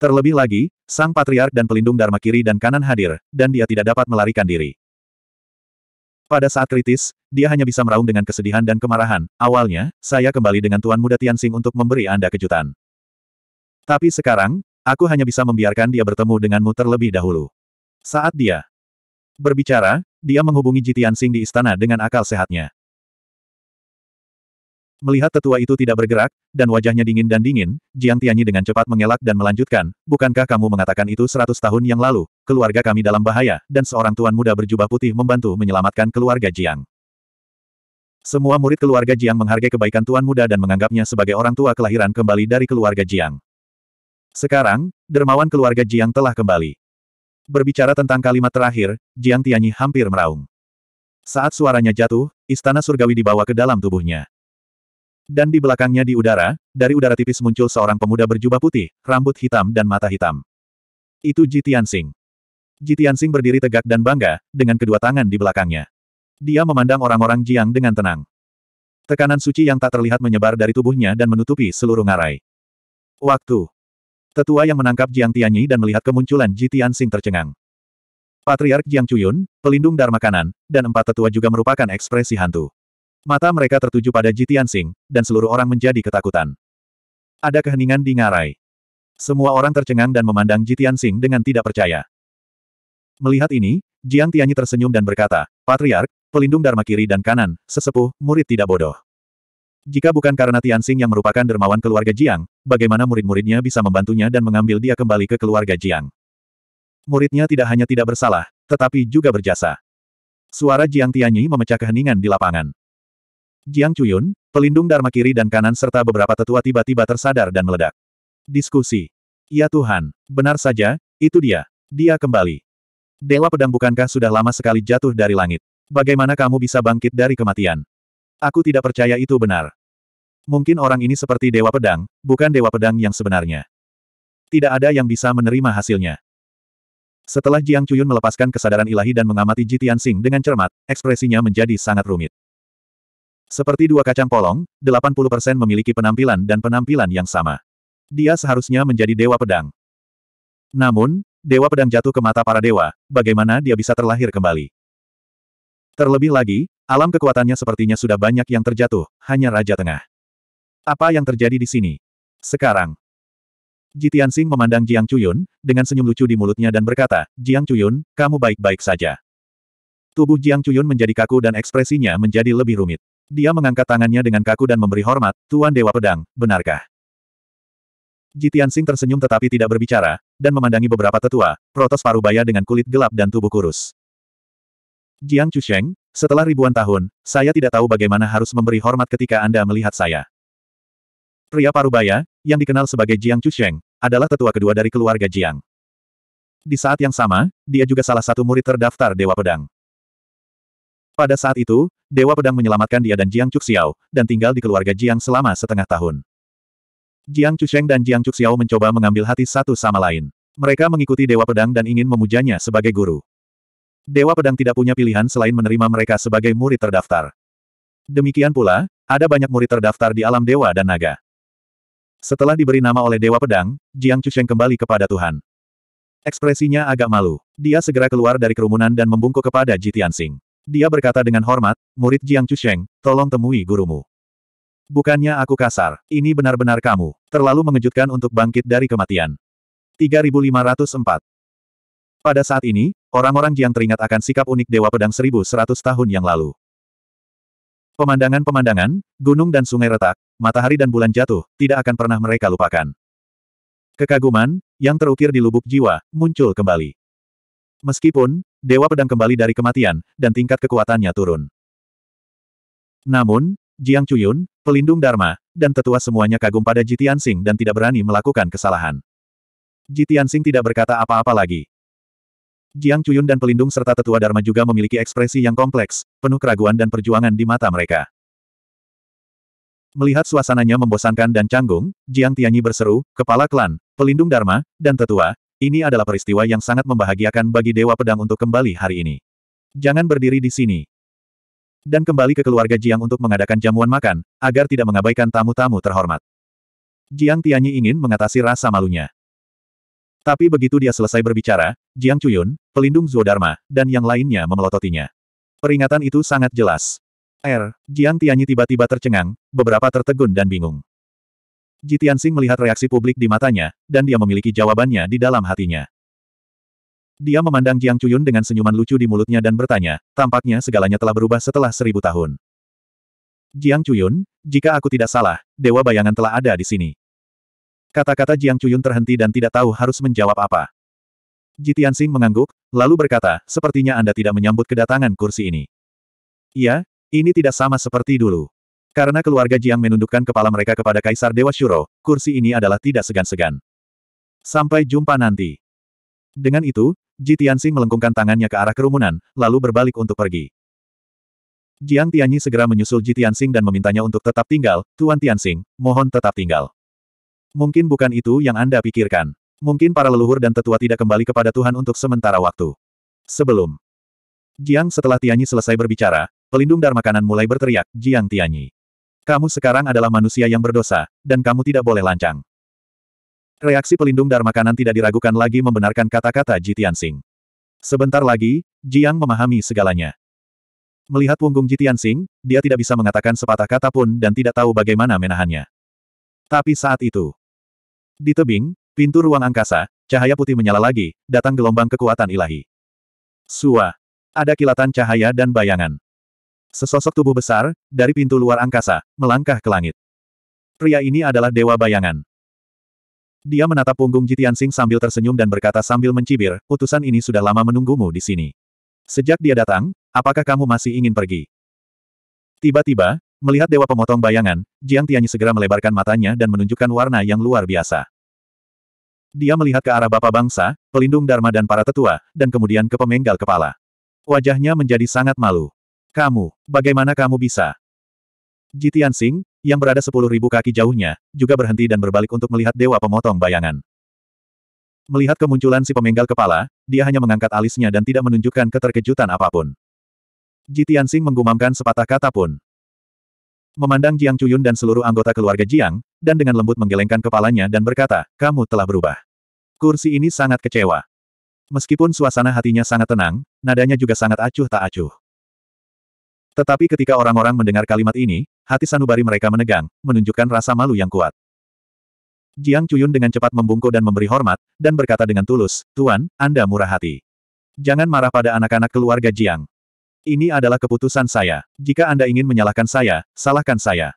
Speaker 1: Terlebih lagi, sang patriark dan pelindung Dharma kiri dan kanan hadir, dan dia tidak dapat melarikan diri. Pada saat kritis, dia hanya bisa meraung dengan kesedihan dan kemarahan. Awalnya, saya kembali dengan Tuan Muda Tianxing untuk memberi Anda kejutan. Tapi sekarang, aku hanya bisa membiarkan dia bertemu denganmu terlebih dahulu. Saat dia berbicara, dia menghubungi Ji Tianxing di istana dengan akal sehatnya. Melihat tetua itu tidak bergerak, dan wajahnya dingin dan dingin, Jiang Tianyi dengan cepat mengelak dan melanjutkan, bukankah kamu mengatakan itu seratus tahun yang lalu, keluarga kami dalam bahaya, dan seorang tuan muda berjubah putih membantu menyelamatkan keluarga Jiang. Semua murid keluarga Jiang menghargai kebaikan tuan muda dan menganggapnya sebagai orang tua kelahiran kembali dari keluarga Jiang. Sekarang, dermawan keluarga Jiang telah kembali. Berbicara tentang kalimat terakhir, Jiang Tianyi hampir meraung. Saat suaranya jatuh, istana surgawi dibawa ke dalam tubuhnya. Dan di belakangnya di udara, dari udara tipis muncul seorang pemuda berjubah putih, rambut hitam dan mata hitam. Itu Ji Tianxing. Ji Tianxing berdiri tegak dan bangga, dengan kedua tangan di belakangnya. Dia memandang orang-orang Jiang dengan tenang. Tekanan suci yang tak terlihat menyebar dari tubuhnya dan menutupi seluruh ngarai. Waktu. Tetua yang menangkap Jiang Tianyi dan melihat kemunculan Ji Tianxing tercengang. Patriark Jiang Chuyun, pelindung Dharma Kanan, dan empat tetua juga merupakan ekspresi hantu. Mata mereka tertuju pada Ji Tianxing, dan seluruh orang menjadi ketakutan. Ada keheningan di ngarai. Semua orang tercengang dan memandang Ji Tianxing dengan tidak percaya. Melihat ini, Jiang Tianyi tersenyum dan berkata, Patriark, pelindung Dharma kiri dan kanan, sesepuh, murid tidak bodoh. Jika bukan karena Tianxing yang merupakan dermawan keluarga Jiang, bagaimana murid-muridnya bisa membantunya dan mengambil dia kembali ke keluarga Jiang? Muridnya tidak hanya tidak bersalah, tetapi juga berjasa. Suara Jiang Tianyi memecah keheningan di lapangan. Jiang Chuyun, pelindung Dharma kiri dan kanan serta beberapa tetua tiba-tiba tersadar dan meledak. Diskusi. Ya Tuhan, benar saja, itu dia. Dia kembali. Dewa pedang bukankah sudah lama sekali jatuh dari langit? Bagaimana kamu bisa bangkit dari kematian? Aku tidak percaya itu benar. Mungkin orang ini seperti dewa pedang, bukan dewa pedang yang sebenarnya. Tidak ada yang bisa menerima hasilnya. Setelah Jiang Chuyun melepaskan kesadaran ilahi dan mengamati Jitian Sing dengan cermat, ekspresinya menjadi sangat rumit. Seperti dua kacang polong, 80% memiliki penampilan dan penampilan yang sama. Dia seharusnya menjadi dewa pedang. Namun, dewa pedang jatuh ke mata para dewa, bagaimana dia bisa terlahir kembali? Terlebih lagi, alam kekuatannya sepertinya sudah banyak yang terjatuh, hanya Raja Tengah. Apa yang terjadi di sini? Sekarang. Jitian Sing memandang Jiang Chuyun, dengan senyum lucu di mulutnya dan berkata, Jiang Chuyun, kamu baik-baik saja. Tubuh Jiang Chuyun menjadi kaku dan ekspresinya menjadi lebih rumit. Dia mengangkat tangannya dengan kaku dan memberi hormat, Tuan Dewa Pedang, benarkah? Jitian Sing tersenyum tetapi tidak berbicara, dan memandangi beberapa tetua, protos parubaya dengan kulit gelap dan tubuh kurus. Jiang Chusheng, setelah ribuan tahun, saya tidak tahu bagaimana harus memberi hormat ketika Anda melihat saya. Pria parubaya, yang dikenal sebagai Jiang Chusheng, adalah tetua kedua dari keluarga Jiang. Di saat yang sama, dia juga salah satu murid terdaftar Dewa Pedang. Pada saat itu, Dewa Pedang menyelamatkan dia dan Jiang Cuxiao, dan tinggal di keluarga Jiang selama setengah tahun. Jiang Cusheng dan Jiang Cuxiao mencoba mengambil hati satu sama lain. Mereka mengikuti Dewa Pedang dan ingin memujanya sebagai guru. Dewa Pedang tidak punya pilihan selain menerima mereka sebagai murid terdaftar. Demikian pula, ada banyak murid terdaftar di alam dewa dan naga. Setelah diberi nama oleh Dewa Pedang, Jiang Cusheng kembali kepada Tuhan. Ekspresinya agak malu. Dia segera keluar dari kerumunan dan membungkuk kepada Ji Tianxing. Dia berkata dengan hormat, murid Jiang Chusheng, tolong temui gurumu. Bukannya aku kasar, ini benar-benar kamu. Terlalu mengejutkan untuk bangkit dari kematian. 3504 Pada saat ini, orang-orang Jiang teringat akan sikap unik Dewa Pedang 1100 tahun yang lalu. Pemandangan-pemandangan, gunung dan sungai retak, matahari dan bulan jatuh, tidak akan pernah mereka lupakan. Kekaguman, yang terukir di lubuk jiwa, muncul kembali. Meskipun, Dewa Pedang kembali dari kematian, dan tingkat kekuatannya turun. Namun, Jiang Chuyun, pelindung Dharma, dan tetua semuanya kagum pada Jitian Tianxing dan tidak berani melakukan kesalahan. Jitian Tianxing tidak berkata apa-apa lagi. Jiang Chuyun dan pelindung serta tetua Dharma juga memiliki ekspresi yang kompleks, penuh keraguan dan perjuangan di mata mereka. Melihat suasananya membosankan dan canggung, Jiang Tianyi berseru, kepala klan, pelindung Dharma, dan tetua, ini adalah peristiwa yang sangat membahagiakan bagi Dewa Pedang untuk kembali hari ini. Jangan berdiri di sini. Dan kembali ke keluarga Jiang untuk mengadakan jamuan makan, agar tidak mengabaikan tamu-tamu terhormat. Jiang Tianyi ingin mengatasi rasa malunya. Tapi begitu dia selesai berbicara, Jiang Chuyun, pelindung Zuodharma, dan yang lainnya memelototinya. Peringatan itu sangat jelas. R. Er, Jiang Tianyi tiba-tiba tercengang, beberapa tertegun dan bingung. Jitian Sing melihat reaksi publik di matanya, dan dia memiliki jawabannya di dalam hatinya. Dia memandang Jiang Chuyun dengan senyuman lucu di mulutnya dan bertanya, tampaknya segalanya telah berubah setelah seribu tahun. Jiang Chuyun, jika aku tidak salah, Dewa Bayangan telah ada di sini. Kata-kata Jiang Chuyun terhenti dan tidak tahu harus menjawab apa. Jitian Sing mengangguk, lalu berkata, sepertinya Anda tidak menyambut kedatangan kursi ini. Iya, ini tidak sama seperti dulu. Karena keluarga Jiang menundukkan kepala mereka kepada Kaisar Dewa Shuro, kursi ini adalah tidak segan-segan. Sampai jumpa nanti. Dengan itu, Ji Tianxi melengkungkan tangannya ke arah kerumunan, lalu berbalik untuk pergi. Jiang Tianyi segera menyusul Ji Tianxing dan memintanya untuk tetap tinggal, Tuan Tianxing, mohon tetap tinggal. Mungkin bukan itu yang Anda pikirkan. Mungkin para leluhur dan tetua tidak kembali kepada Tuhan untuk sementara waktu. Sebelum Jiang setelah Tianyi selesai berbicara, pelindung Dharma Kanan mulai berteriak, Jiang Tianyi. Kamu sekarang adalah manusia yang berdosa, dan kamu tidak boleh lancang. Reaksi pelindung Dharma Kanan tidak diragukan lagi membenarkan kata-kata Jitian Tianxing. Sebentar lagi, Jiang memahami segalanya. Melihat punggung Jitian Tianxing, dia tidak bisa mengatakan sepatah kata pun dan tidak tahu bagaimana menahannya. Tapi saat itu, di tebing, pintu ruang angkasa, cahaya putih menyala lagi, datang gelombang kekuatan ilahi. Sua. Ada kilatan cahaya dan bayangan. Sesosok tubuh besar, dari pintu luar angkasa, melangkah ke langit. Pria ini adalah Dewa Bayangan. Dia menatap punggung Jitian Sing sambil tersenyum dan berkata sambil mencibir, utusan ini sudah lama menunggumu di sini. Sejak dia datang, apakah kamu masih ingin pergi? Tiba-tiba, melihat Dewa Pemotong Bayangan, Jiang Tianyi segera melebarkan matanya dan menunjukkan warna yang luar biasa. Dia melihat ke arah Bapak Bangsa, Pelindung Dharma dan para tetua, dan kemudian ke pemenggal kepala. Wajahnya menjadi sangat malu. Kamu, bagaimana kamu bisa? Jitian Sing, yang berada sepuluh ribu kaki jauhnya, juga berhenti dan berbalik untuk melihat dewa pemotong bayangan. Melihat kemunculan si pemenggal kepala, dia hanya mengangkat alisnya dan tidak menunjukkan keterkejutan apapun. Jitian Sing menggumamkan sepatah kata pun. Memandang Jiang Chuyun dan seluruh anggota keluarga Jiang, dan dengan lembut menggelengkan kepalanya dan berkata, kamu telah berubah. Kursi ini sangat kecewa. Meskipun suasana hatinya sangat tenang, nadanya juga sangat acuh tak acuh. Tetapi ketika orang-orang mendengar kalimat ini, hati sanubari mereka menegang, menunjukkan rasa malu yang kuat. Jiang Cuyun dengan cepat membungkuk dan memberi hormat, dan berkata dengan tulus, Tuan, Anda murah hati. Jangan marah pada anak-anak keluarga Jiang. Ini adalah keputusan saya. Jika Anda ingin menyalahkan saya, salahkan saya.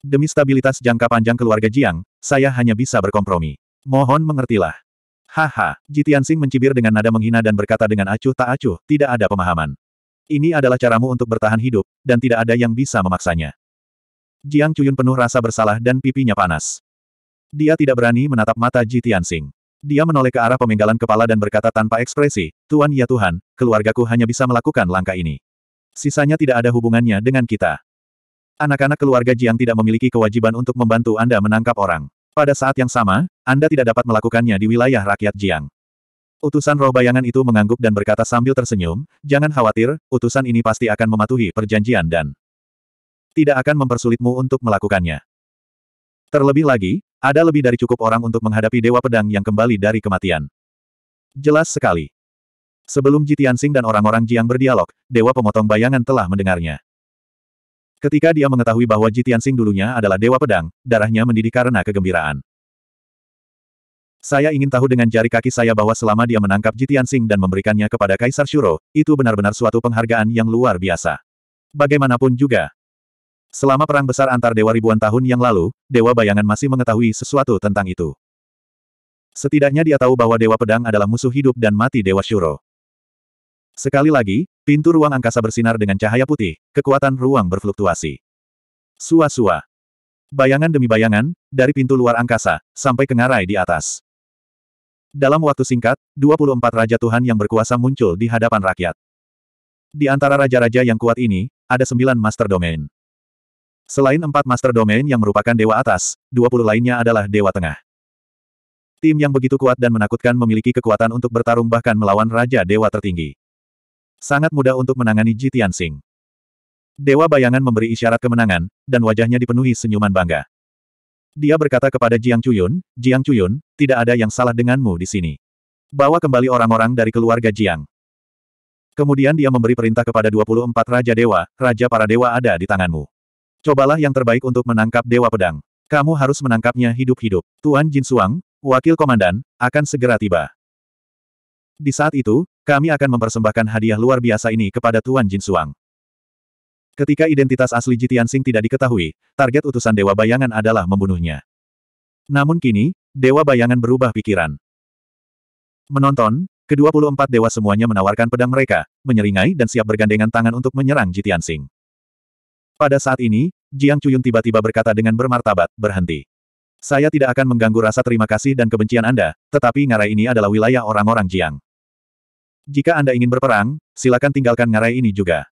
Speaker 1: Demi stabilitas jangka panjang keluarga Jiang, saya hanya bisa berkompromi. Mohon mengertilah. Haha, Jitiansing mencibir dengan nada menghina dan berkata dengan acuh tak acuh, tidak ada pemahaman. Ini adalah caramu untuk bertahan hidup, dan tidak ada yang bisa memaksanya. Jiang Cuyun penuh rasa bersalah dan pipinya panas. Dia tidak berani menatap mata Ji Tianxing. Dia menoleh ke arah pemenggalan kepala dan berkata tanpa ekspresi, Tuan ya Tuhan, keluargaku hanya bisa melakukan langkah ini. Sisanya tidak ada hubungannya dengan kita. Anak-anak keluarga Jiang tidak memiliki kewajiban untuk membantu Anda menangkap orang. Pada saat yang sama, Anda tidak dapat melakukannya di wilayah rakyat Jiang. Utusan roh bayangan itu mengangguk dan berkata sambil tersenyum, jangan khawatir, utusan ini pasti akan mematuhi perjanjian dan tidak akan mempersulitmu untuk melakukannya. Terlebih lagi, ada lebih dari cukup orang untuk menghadapi Dewa Pedang yang kembali dari kematian. Jelas sekali. Sebelum Jitian Sing dan orang-orang Jiang berdialog, Dewa Pemotong Bayangan telah mendengarnya. Ketika dia mengetahui bahwa Jitian Sing dulunya adalah Dewa Pedang, darahnya mendidih karena kegembiraan. Saya ingin tahu dengan jari kaki saya bahwa selama dia menangkap Jitian Sing dan memberikannya kepada Kaisar Shuro, itu benar-benar suatu penghargaan yang luar biasa. Bagaimanapun juga. Selama perang besar antar dewa ribuan tahun yang lalu, Dewa Bayangan masih mengetahui sesuatu tentang itu. Setidaknya dia tahu bahwa Dewa Pedang adalah musuh hidup dan mati Dewa Shuro. Sekali lagi, pintu ruang angkasa bersinar dengan cahaya putih, kekuatan ruang berfluktuasi. Sua-sua. Bayangan demi bayangan, dari pintu luar angkasa, sampai ke ngarai di atas. Dalam waktu singkat, 24 Raja Tuhan yang berkuasa muncul di hadapan rakyat. Di antara raja-raja yang kuat ini, ada sembilan Master Domain. Selain empat Master Domain yang merupakan Dewa Atas, 20 lainnya adalah Dewa Tengah. Tim yang begitu kuat dan menakutkan memiliki kekuatan untuk bertarung bahkan melawan Raja Dewa tertinggi. Sangat mudah untuk menangani Jitian Singh. Dewa Bayangan memberi isyarat kemenangan, dan wajahnya dipenuhi senyuman bangga. Dia berkata kepada Jiang Chuyun, Jiang Chuyun, tidak ada yang salah denganmu di sini. Bawa kembali orang-orang dari keluarga Jiang. Kemudian dia memberi perintah kepada 24 Raja Dewa, Raja para Dewa ada di tanganmu. Cobalah yang terbaik untuk menangkap Dewa Pedang. Kamu harus menangkapnya hidup-hidup. Tuan Jin Suang, Wakil Komandan, akan segera tiba. Di saat itu, kami akan mempersembahkan hadiah luar biasa ini kepada Tuan Jin Suang. Ketika identitas asli Jitiansing tidak diketahui, target utusan Dewa Bayangan adalah membunuhnya. Namun kini, Dewa Bayangan berubah pikiran. Menonton, ke-24 dewa semuanya menawarkan pedang mereka, menyeringai dan siap bergandengan tangan untuk menyerang Jitiansing. Pada saat ini, Jiang Chuyun tiba-tiba berkata dengan bermartabat, berhenti. Saya tidak akan mengganggu rasa terima kasih dan kebencian Anda, tetapi ngarai ini adalah wilayah orang-orang Jiang. Jika Anda ingin berperang, silakan tinggalkan ngarai ini juga.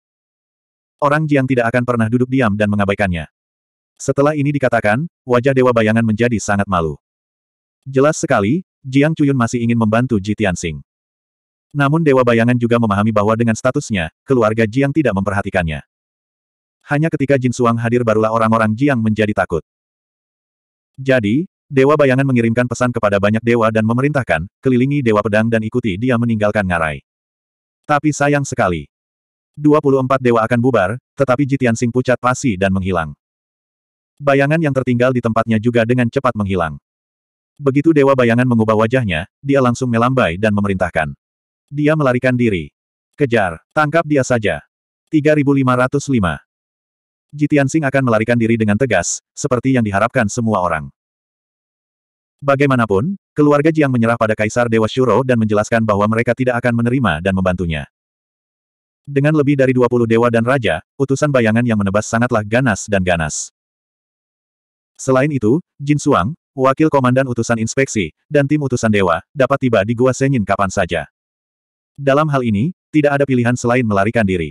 Speaker 1: Orang Jiang tidak akan pernah duduk diam dan mengabaikannya. Setelah ini dikatakan, wajah Dewa Bayangan menjadi sangat malu. Jelas sekali, Jiang Cuyun masih ingin membantu Ji Tianxing. Namun Dewa Bayangan juga memahami bahwa dengan statusnya, keluarga Jiang tidak memperhatikannya. Hanya ketika Jin Suang hadir barulah orang-orang Jiang menjadi takut. Jadi, Dewa Bayangan mengirimkan pesan kepada banyak dewa dan memerintahkan, kelilingi Dewa Pedang dan ikuti dia meninggalkan ngarai. Tapi sayang sekali. 24 dewa akan bubar, tetapi Jitian Sing pucat pasi dan menghilang. Bayangan yang tertinggal di tempatnya juga dengan cepat menghilang. Begitu dewa bayangan mengubah wajahnya, dia langsung melambai dan memerintahkan. Dia melarikan diri. Kejar, tangkap dia saja. 3505. Jitian Sing akan melarikan diri dengan tegas, seperti yang diharapkan semua orang. Bagaimanapun, keluarga Jiang menyerah pada Kaisar Dewa Shuro dan menjelaskan bahwa mereka tidak akan menerima dan membantunya. Dengan lebih dari 20 dewa dan raja, utusan bayangan yang menebas sangatlah ganas dan ganas. Selain itu, Jin Suang, wakil komandan utusan inspeksi, dan tim utusan dewa, dapat tiba di Gua Senyin kapan saja. Dalam hal ini, tidak ada pilihan selain melarikan diri.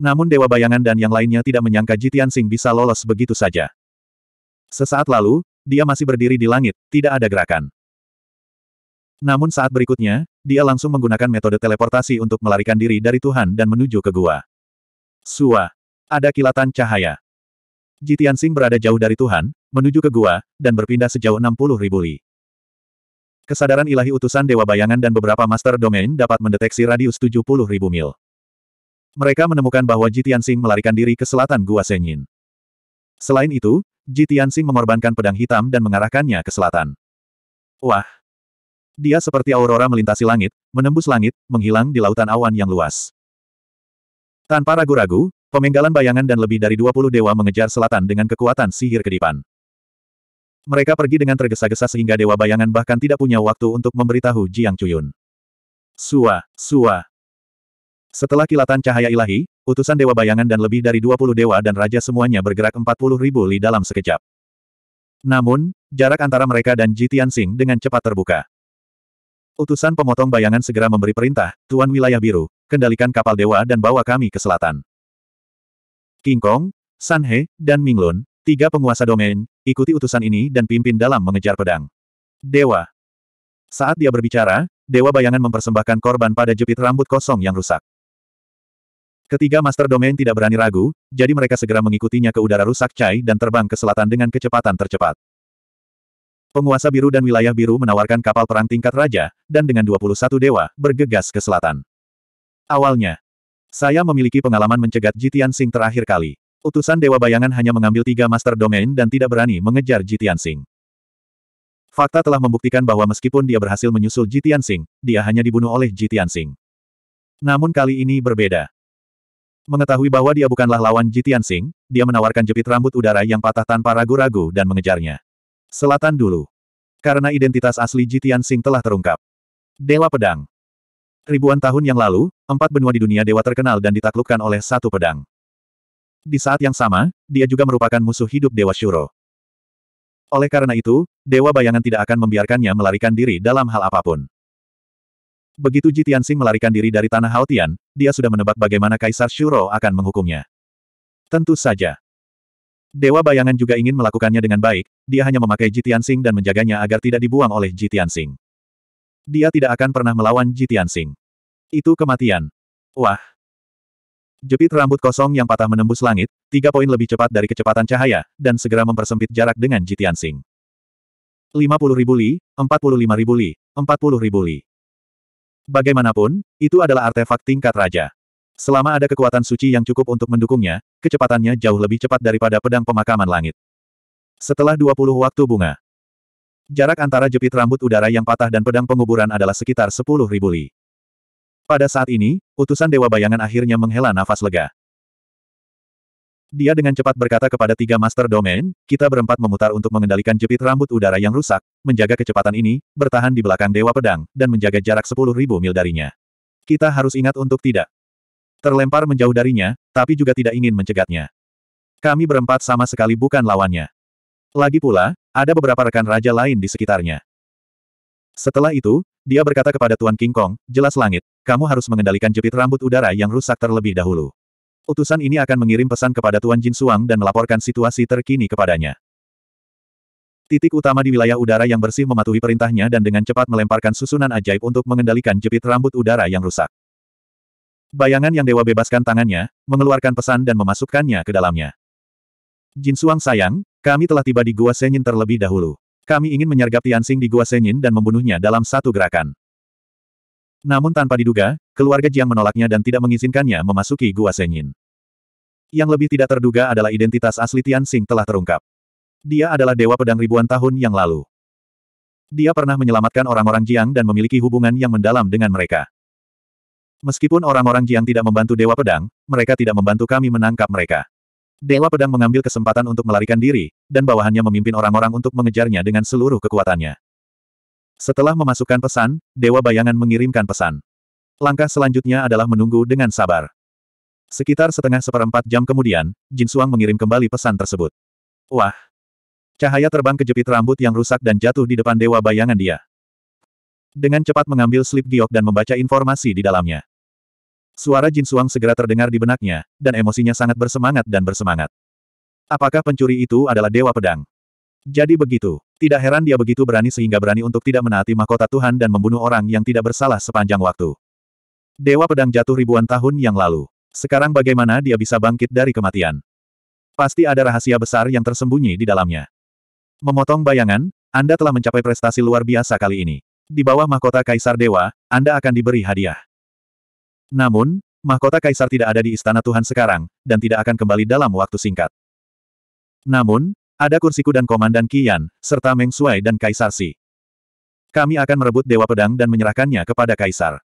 Speaker 1: Namun Dewa Bayangan dan yang lainnya tidak menyangka Jitian Sing bisa lolos begitu saja. Sesaat lalu, dia masih berdiri di langit, tidak ada gerakan. Namun saat berikutnya, dia langsung menggunakan metode teleportasi untuk melarikan diri dari Tuhan dan menuju ke gua. Sua. Ada kilatan cahaya. Jitian Sing berada jauh dari Tuhan, menuju ke gua, dan berpindah sejauh 60 ribu li. Kesadaran ilahi utusan Dewa Bayangan dan beberapa Master Domain dapat mendeteksi radius 70 ribu mil. Mereka menemukan bahwa Jitian Sing melarikan diri ke selatan Gua Senyin. Selain itu, Jitian Sing mengorbankan pedang hitam dan mengarahkannya ke selatan. Wah, dia seperti aurora melintasi langit, menembus langit, menghilang di lautan awan yang luas. Tanpa ragu-ragu, pemenggalan bayangan dan lebih dari 20 dewa mengejar selatan dengan kekuatan sihir kedipan. Mereka pergi dengan tergesa-gesa sehingga dewa bayangan bahkan tidak punya waktu untuk memberitahu Jiang Cuyun. Sua, sua. Setelah kilatan cahaya ilahi, utusan dewa bayangan dan lebih dari 20 dewa dan raja semuanya bergerak 40 ribu li dalam sekejap. Namun, jarak antara mereka dan Ji Tianxing dengan cepat terbuka. Utusan pemotong bayangan segera memberi perintah, Tuan Wilayah Biru, kendalikan kapal dewa dan bawa kami ke selatan. King Kong, San He, dan Lun, tiga penguasa domain, ikuti utusan ini dan pimpin dalam mengejar pedang. Dewa. Saat dia berbicara, Dewa Bayangan mempersembahkan korban pada jepit rambut kosong yang rusak. Ketiga Master Domain tidak berani ragu, jadi mereka segera mengikutinya ke udara rusak cai dan terbang ke selatan dengan kecepatan tercepat. Penguasa biru dan wilayah biru menawarkan kapal perang tingkat raja, dan dengan 21 dewa, bergegas ke selatan. Awalnya, saya memiliki pengalaman mencegat Jitian Sing terakhir kali. Utusan Dewa Bayangan hanya mengambil tiga master domain dan tidak berani mengejar Jitian Sing. Fakta telah membuktikan bahwa meskipun dia berhasil menyusul Jitian Sing, dia hanya dibunuh oleh Jitian Sing. Namun kali ini berbeda. Mengetahui bahwa dia bukanlah lawan Jitian Sing, dia menawarkan jepit rambut udara yang patah tanpa ragu-ragu dan mengejarnya. Selatan dulu. Karena identitas asli Jitian Sing telah terungkap. Dewa Pedang Ribuan tahun yang lalu, empat benua di dunia dewa terkenal dan ditaklukkan oleh satu pedang. Di saat yang sama, dia juga merupakan musuh hidup Dewa Shuro. Oleh karena itu, Dewa Bayangan tidak akan membiarkannya melarikan diri dalam hal apapun. Begitu Jitian Sing melarikan diri dari tanah Haotian, dia sudah menebak bagaimana Kaisar Shuro akan menghukumnya. Tentu saja. Dewa Bayangan juga ingin melakukannya dengan baik, dia hanya memakai Jitian Sing dan menjaganya agar tidak dibuang oleh Jitian Sing. Dia tidak akan pernah melawan Jitian Sing. Itu kematian. Wah. Jepit rambut kosong yang patah menembus langit, tiga poin lebih cepat dari kecepatan cahaya, dan segera mempersempit jarak dengan Jitian Sing. 50 ribu li, 45 ribu li, 40 ribu li. Bagaimanapun, itu adalah artefak tingkat raja. Selama ada kekuatan suci yang cukup untuk mendukungnya, kecepatannya jauh lebih cepat daripada pedang pemakaman langit. Setelah 20 waktu bunga, jarak antara jepit rambut udara yang patah dan pedang penguburan adalah sekitar 10.000 li. Pada saat ini, utusan Dewa Bayangan akhirnya menghela nafas lega. Dia dengan cepat berkata kepada tiga master domain, kita berempat memutar untuk mengendalikan jepit rambut udara yang rusak, menjaga kecepatan ini, bertahan di belakang Dewa Pedang, dan menjaga jarak 10.000 mil darinya. Kita harus ingat untuk tidak terlempar menjauh darinya, tapi juga tidak ingin mencegatnya. Kami berempat sama sekali bukan lawannya. Lagi pula, ada beberapa rekan raja lain di sekitarnya. Setelah itu, dia berkata kepada Tuan King Kong, jelas langit, kamu harus mengendalikan jepit rambut udara yang rusak terlebih dahulu. Utusan ini akan mengirim pesan kepada Tuan Jin Suang dan melaporkan situasi terkini kepadanya. Titik utama di wilayah udara yang bersih mematuhi perintahnya dan dengan cepat melemparkan susunan ajaib untuk mengendalikan jepit rambut udara yang rusak. Bayangan yang dewa bebaskan tangannya, mengeluarkan pesan dan memasukkannya ke dalamnya. Jin Suang sayang, kami telah tiba di Gua Senyin terlebih dahulu. Kami ingin menyergap Tianxing di Gua Senyin dan membunuhnya dalam satu gerakan. Namun tanpa diduga, keluarga Jiang menolaknya dan tidak mengizinkannya memasuki Gua Senyin. Yang lebih tidak terduga adalah identitas asli Tianxing telah terungkap. Dia adalah dewa pedang ribuan tahun yang lalu. Dia pernah menyelamatkan orang-orang Jiang dan memiliki hubungan yang mendalam dengan mereka. Meskipun orang-orang Jiang tidak membantu Dewa Pedang, mereka tidak membantu kami menangkap mereka. Dewa Pedang mengambil kesempatan untuk melarikan diri, dan bawahannya memimpin orang-orang untuk mengejarnya dengan seluruh kekuatannya. Setelah memasukkan pesan, Dewa Bayangan mengirimkan pesan. Langkah selanjutnya adalah menunggu dengan sabar. Sekitar setengah seperempat jam kemudian, Jin Suang mengirim kembali pesan tersebut. Wah! Cahaya terbang ke jepit rambut yang rusak dan jatuh di depan Dewa Bayangan dia. Dengan cepat mengambil slip giok dan membaca informasi di dalamnya. Suara Jin Suang segera terdengar di benaknya, dan emosinya sangat bersemangat dan bersemangat. Apakah pencuri itu adalah Dewa Pedang? Jadi begitu. Tidak heran dia begitu berani sehingga berani untuk tidak menaati mahkota Tuhan dan membunuh orang yang tidak bersalah sepanjang waktu. Dewa Pedang jatuh ribuan tahun yang lalu. Sekarang bagaimana dia bisa bangkit dari kematian? Pasti ada rahasia besar yang tersembunyi di dalamnya. Memotong bayangan, Anda telah mencapai prestasi luar biasa kali ini. Di bawah mahkota Kaisar Dewa, Anda akan diberi hadiah. Namun, mahkota kaisar tidak ada di istana Tuhan sekarang, dan tidak akan kembali dalam waktu singkat. Namun, ada kursiku dan komandan Kian, serta Meng Sui dan Kaisar Si. Kami akan merebut Dewa Pedang dan menyerahkannya kepada Kaisar.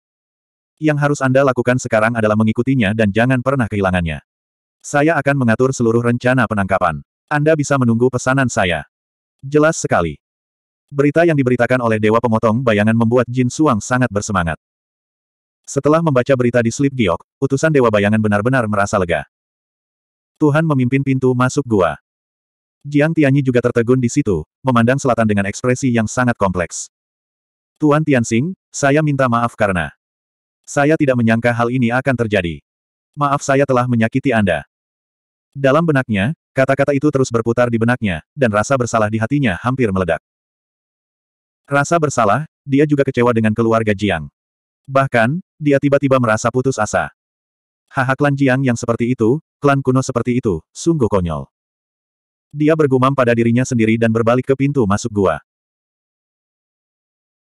Speaker 1: Yang harus Anda lakukan sekarang adalah mengikutinya dan jangan pernah kehilangannya. Saya akan mengatur seluruh rencana penangkapan. Anda bisa menunggu pesanan saya. Jelas sekali. Berita yang diberitakan oleh Dewa Pemotong Bayangan membuat Jin Suang sangat bersemangat. Setelah membaca berita di slip Giok, utusan Dewa Bayangan benar-benar merasa lega. Tuhan memimpin pintu masuk gua. Jiang Tianyi juga tertegun di situ, memandang selatan dengan ekspresi yang sangat kompleks. Tuan Tianxing, saya minta maaf karena saya tidak menyangka hal ini akan terjadi. Maaf saya telah menyakiti Anda. Dalam benaknya, kata-kata itu terus berputar di benaknya, dan rasa bersalah di hatinya hampir meledak. Rasa bersalah, dia juga kecewa dengan keluarga Jiang. Bahkan, dia tiba-tiba merasa putus asa. Haha klan Jiang yang seperti itu, klan kuno seperti itu, sungguh konyol. Dia bergumam pada dirinya sendiri dan berbalik ke pintu masuk gua.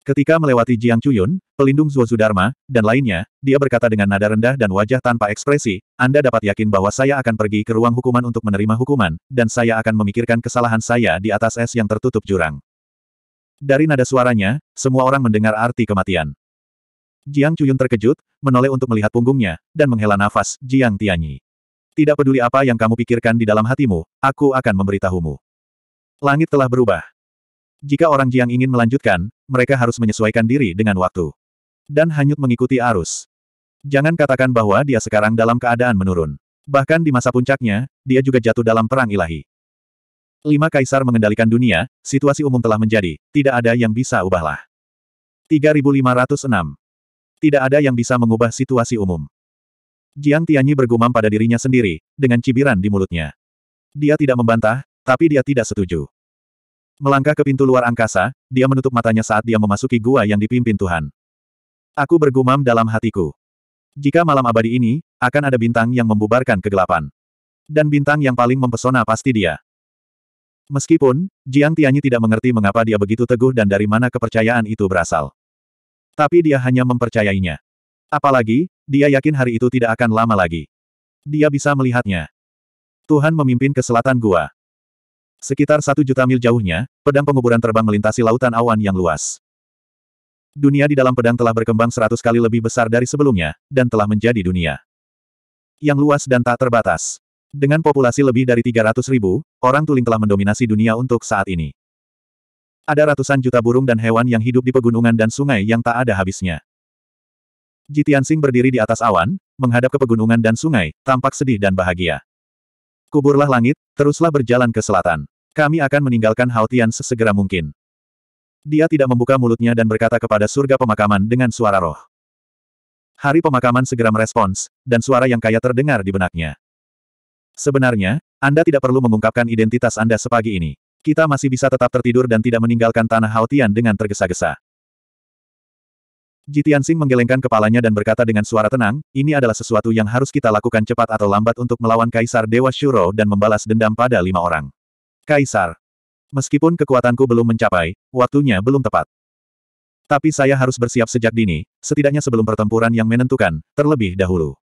Speaker 1: Ketika melewati Jiang Chuyun, pelindung Zuozu Dharma, dan lainnya, dia berkata dengan nada rendah dan wajah tanpa ekspresi, Anda dapat yakin bahwa saya akan pergi ke ruang hukuman untuk menerima hukuman, dan saya akan memikirkan kesalahan saya di atas es yang tertutup jurang. Dari nada suaranya, semua orang mendengar arti kematian. Jiang Chuyun terkejut, menoleh untuk melihat punggungnya, dan menghela nafas, Jiang Tianyi. Tidak peduli apa yang kamu pikirkan di dalam hatimu, aku akan memberitahumu. Langit telah berubah. Jika orang Jiang ingin melanjutkan, mereka harus menyesuaikan diri dengan waktu. Dan hanyut mengikuti arus. Jangan katakan bahwa dia sekarang dalam keadaan menurun. Bahkan di masa puncaknya, dia juga jatuh dalam perang ilahi. Lima kaisar mengendalikan dunia, situasi umum telah menjadi, tidak ada yang bisa ubahlah. 3506 tidak ada yang bisa mengubah situasi umum. Jiang Tianyi bergumam pada dirinya sendiri, dengan cibiran di mulutnya. Dia tidak membantah, tapi dia tidak setuju. Melangkah ke pintu luar angkasa, dia menutup matanya saat dia memasuki gua yang dipimpin Tuhan. Aku bergumam dalam hatiku. Jika malam abadi ini, akan ada bintang yang membubarkan kegelapan. Dan bintang yang paling mempesona pasti dia. Meskipun, Jiang Tianyi tidak mengerti mengapa dia begitu teguh dan dari mana kepercayaan itu berasal. Tapi dia hanya mempercayainya. Apalagi, dia yakin hari itu tidak akan lama lagi. Dia bisa melihatnya. Tuhan memimpin ke selatan gua. Sekitar satu juta mil jauhnya, pedang penguburan terbang melintasi lautan awan yang luas. Dunia di dalam pedang telah berkembang seratus kali lebih besar dari sebelumnya, dan telah menjadi dunia yang luas dan tak terbatas. Dengan populasi lebih dari 300 ribu, orang tuling telah mendominasi dunia untuk saat ini. Ada ratusan juta burung dan hewan yang hidup di pegunungan dan sungai yang tak ada habisnya. Jitiansing berdiri di atas awan, menghadap ke pegunungan dan sungai, tampak sedih dan bahagia. Kuburlah langit, teruslah berjalan ke selatan. Kami akan meninggalkan Haotian sesegera mungkin. Dia tidak membuka mulutnya dan berkata kepada surga pemakaman dengan suara roh. Hari pemakaman segera merespons, dan suara yang kaya terdengar di benaknya. Sebenarnya, Anda tidak perlu mengungkapkan identitas Anda sepagi ini. Kita masih bisa tetap tertidur dan tidak meninggalkan tanah Haotian dengan tergesa-gesa. Jitian Sing menggelengkan kepalanya dan berkata dengan suara tenang, ini adalah sesuatu yang harus kita lakukan cepat atau lambat untuk melawan Kaisar Dewa Shuro dan membalas dendam pada lima orang. Kaisar. Meskipun kekuatanku belum mencapai, waktunya belum tepat. Tapi saya harus bersiap sejak dini, setidaknya sebelum pertempuran yang menentukan, terlebih dahulu.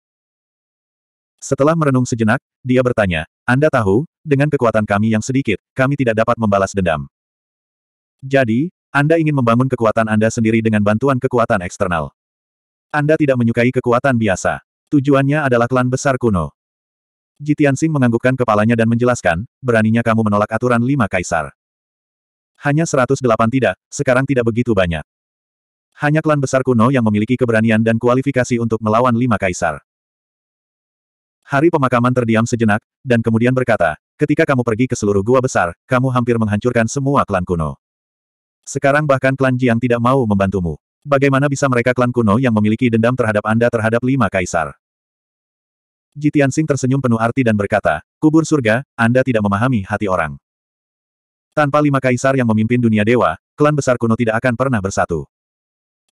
Speaker 1: Setelah merenung sejenak, dia bertanya, Anda tahu, dengan kekuatan kami yang sedikit, kami tidak dapat membalas dendam. Jadi, Anda ingin membangun kekuatan Anda sendiri dengan bantuan kekuatan eksternal. Anda tidak menyukai kekuatan biasa. Tujuannya adalah klan besar kuno. Jitian Sing menganggukkan kepalanya dan menjelaskan, beraninya kamu menolak aturan lima kaisar. Hanya 108 tidak, sekarang tidak begitu banyak. Hanya klan besar kuno yang memiliki keberanian dan kualifikasi untuk melawan lima kaisar. Hari pemakaman terdiam sejenak, dan kemudian berkata, ketika kamu pergi ke seluruh gua besar, kamu hampir menghancurkan semua klan kuno. Sekarang bahkan klan Jiang tidak mau membantumu. Bagaimana bisa mereka klan kuno yang memiliki dendam terhadap Anda terhadap lima kaisar? Jitian Sing tersenyum penuh arti dan berkata, kubur surga, Anda tidak memahami hati orang. Tanpa lima kaisar yang memimpin dunia dewa, klan besar kuno tidak akan pernah bersatu.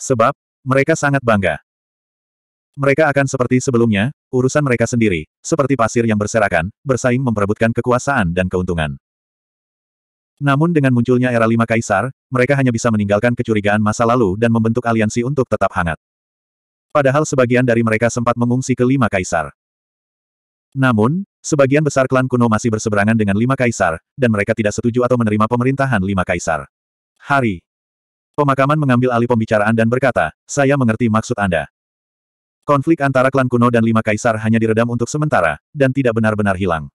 Speaker 1: Sebab, mereka sangat bangga. Mereka akan seperti sebelumnya, urusan mereka sendiri, seperti pasir yang berserakan, bersaing memperebutkan kekuasaan dan keuntungan. Namun dengan munculnya era lima kaisar, mereka hanya bisa meninggalkan kecurigaan masa lalu dan membentuk aliansi untuk tetap hangat. Padahal sebagian dari mereka sempat mengungsi ke lima kaisar. Namun, sebagian besar klan kuno masih berseberangan dengan lima kaisar, dan mereka tidak setuju atau menerima pemerintahan lima kaisar. Hari Pemakaman mengambil alih pembicaraan dan berkata, saya mengerti maksud Anda. Konflik antara klan kuno dan lima kaisar hanya diredam untuk sementara, dan tidak benar-benar hilang.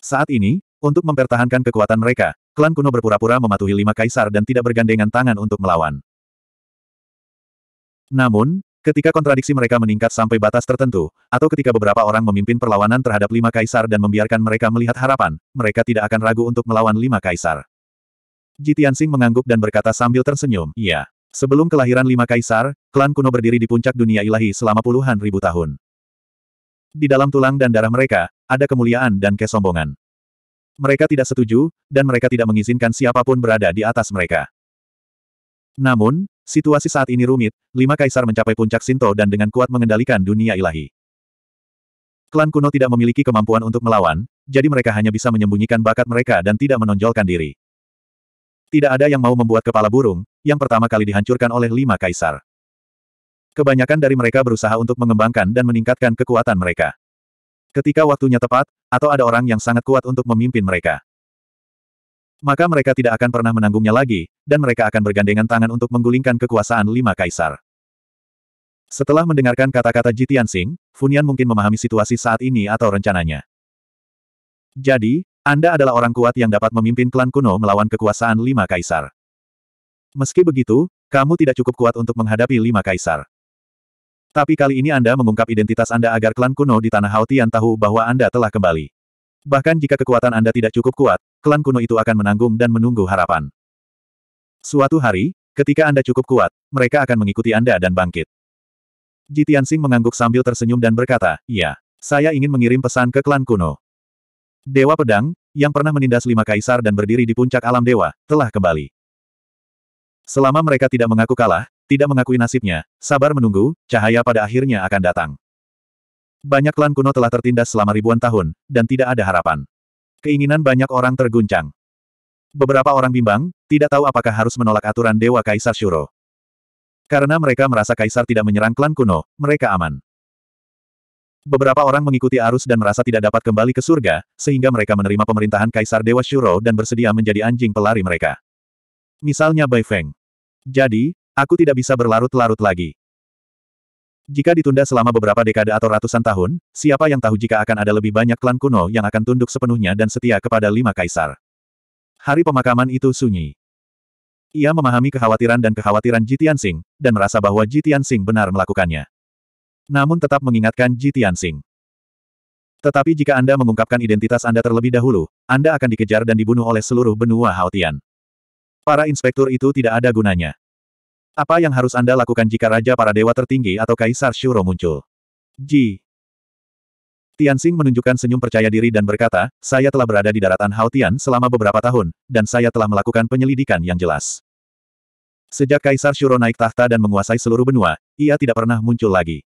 Speaker 1: Saat ini, untuk mempertahankan kekuatan mereka, klan kuno berpura-pura mematuhi lima kaisar dan tidak bergandengan tangan untuk melawan. Namun, Ketika kontradiksi mereka meningkat sampai batas tertentu, atau ketika beberapa orang memimpin perlawanan terhadap lima kaisar dan membiarkan mereka melihat harapan, mereka tidak akan ragu untuk melawan lima kaisar. Jitian Sing mengangguk dan berkata sambil tersenyum, Iya. Sebelum kelahiran lima kaisar, klan kuno berdiri di puncak dunia ilahi selama puluhan ribu tahun. Di dalam tulang dan darah mereka, ada kemuliaan dan kesombongan. Mereka tidak setuju, dan mereka tidak mengizinkan siapapun berada di atas mereka. Namun, situasi saat ini rumit, lima kaisar mencapai puncak Sinto dan dengan kuat mengendalikan dunia ilahi. Klan kuno tidak memiliki kemampuan untuk melawan, jadi mereka hanya bisa menyembunyikan bakat mereka dan tidak menonjolkan diri. Tidak ada yang mau membuat kepala burung, yang pertama kali dihancurkan oleh lima kaisar. Kebanyakan dari mereka berusaha untuk mengembangkan dan meningkatkan kekuatan mereka. Ketika waktunya tepat, atau ada orang yang sangat kuat untuk memimpin mereka. Maka mereka tidak akan pernah menanggungnya lagi, dan mereka akan bergandengan tangan untuk menggulingkan kekuasaan lima kaisar. Setelah mendengarkan kata-kata Jitian Singh, Funian mungkin memahami situasi saat ini atau rencananya. Jadi, anda adalah orang kuat yang dapat memimpin klan kuno melawan kekuasaan lima kaisar. Meski begitu, kamu tidak cukup kuat untuk menghadapi lima kaisar. Tapi kali ini Anda mengungkap identitas Anda agar klan kuno di Tanah Hautian tahu bahwa Anda telah kembali. Bahkan jika kekuatan Anda tidak cukup kuat, klan kuno itu akan menanggung dan menunggu harapan. Suatu hari, ketika Anda cukup kuat, mereka akan mengikuti Anda dan bangkit. Jitian Sing mengangguk sambil tersenyum dan berkata, "Ya, saya ingin mengirim pesan ke klan kuno. Dewa Pedang, yang pernah menindas lima kaisar dan berdiri di puncak alam dewa, telah kembali. Selama mereka tidak mengaku kalah, tidak mengakui nasibnya, sabar menunggu, cahaya pada akhirnya akan datang. Banyak klan kuno telah tertindas selama ribuan tahun, dan tidak ada harapan. Keinginan banyak orang terguncang. Beberapa orang bimbang, tidak tahu apakah harus menolak aturan Dewa Kaisar Shuro. Karena mereka merasa Kaisar tidak menyerang klan kuno, mereka aman. Beberapa orang mengikuti arus dan merasa tidak dapat kembali ke surga, sehingga mereka menerima pemerintahan Kaisar Dewa Shuro dan bersedia menjadi anjing pelari mereka. Misalnya Bai Feng. Jadi, aku tidak bisa berlarut-larut lagi. Jika ditunda selama beberapa dekade atau ratusan tahun, siapa yang tahu jika akan ada lebih banyak klan kuno yang akan tunduk sepenuhnya dan setia kepada lima kaisar. Hari pemakaman itu sunyi. Ia memahami kekhawatiran dan kekhawatiran Jitian dan merasa bahwa Jitian benar melakukannya. Namun tetap mengingatkan Ji Tianxing. Tetapi jika Anda mengungkapkan identitas Anda terlebih dahulu, Anda akan dikejar dan dibunuh oleh seluruh benua Haotian. Para inspektur itu tidak ada gunanya. Apa yang harus Anda lakukan jika Raja para Dewa Tertinggi atau Kaisar Shuro muncul? Ji. Tianxing menunjukkan senyum percaya diri dan berkata, saya telah berada di daratan Haotian selama beberapa tahun, dan saya telah melakukan penyelidikan yang jelas. Sejak Kaisar Shuro naik tahta dan menguasai seluruh benua, ia tidak pernah muncul lagi.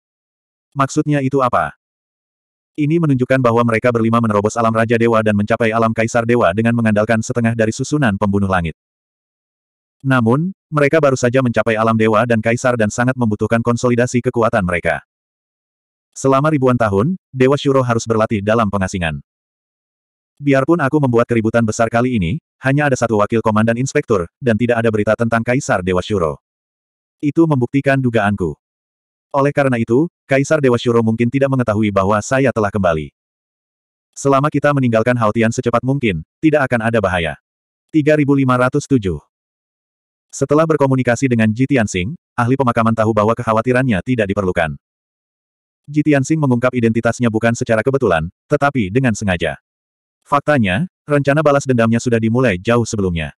Speaker 1: Maksudnya itu apa? Ini menunjukkan bahwa mereka berlima menerobos alam Raja Dewa dan mencapai alam Kaisar Dewa dengan mengandalkan setengah dari susunan pembunuh langit. Namun, mereka baru saja mencapai alam Dewa dan Kaisar dan sangat membutuhkan konsolidasi kekuatan mereka. Selama ribuan tahun, Dewa Shuro harus berlatih dalam pengasingan. Biarpun aku membuat keributan besar kali ini, hanya ada satu wakil komandan inspektur, dan tidak ada berita tentang Kaisar Dewa Shuro. Itu membuktikan dugaanku. Oleh karena itu, Kaisar Dewa Shuro mungkin tidak mengetahui bahwa saya telah kembali. Selama kita meninggalkan Haotian secepat mungkin, tidak akan ada bahaya. 3507 Setelah berkomunikasi dengan Ji Tianxing, ahli pemakaman tahu bahwa kekhawatirannya tidak diperlukan. Ji Tianxing mengungkap identitasnya bukan secara kebetulan, tetapi dengan sengaja. Faktanya, rencana balas dendamnya sudah dimulai jauh sebelumnya.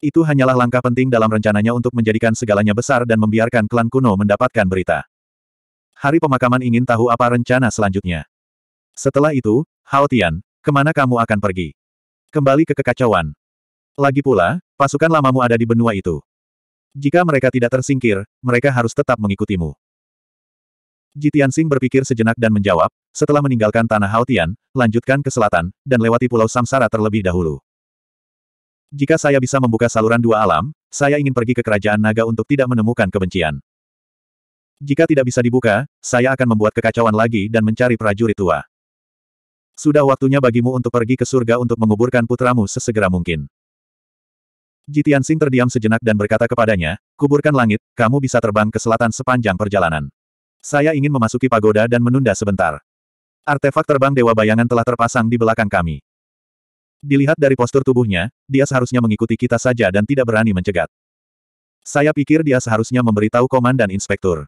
Speaker 1: Itu hanyalah langkah penting dalam rencananya untuk menjadikan segalanya besar dan membiarkan klan kuno mendapatkan berita. Hari pemakaman ingin tahu apa rencana selanjutnya. Setelah itu, Hao Tian, kemana kamu akan pergi? Kembali ke kekacauan. Lagi pula, pasukan lamamu ada di benua itu. Jika mereka tidak tersingkir, mereka harus tetap mengikutimu. Jitian Sing berpikir sejenak dan menjawab, setelah meninggalkan tanah Haotian, lanjutkan ke selatan, dan lewati Pulau Samsara terlebih dahulu. Jika saya bisa membuka saluran dua alam, saya ingin pergi ke kerajaan naga untuk tidak menemukan kebencian. Jika tidak bisa dibuka, saya akan membuat kekacauan lagi dan mencari prajurit tua. Sudah waktunya bagimu untuk pergi ke surga untuk menguburkan putramu sesegera mungkin. Jitian Sing terdiam sejenak dan berkata kepadanya, kuburkan langit, kamu bisa terbang ke selatan sepanjang perjalanan. Saya ingin memasuki pagoda dan menunda sebentar. Artefak terbang Dewa Bayangan telah terpasang di belakang kami. Dilihat dari postur tubuhnya, dia seharusnya mengikuti kita saja dan tidak berani mencegat. Saya pikir dia seharusnya memberitahu komandan inspektur.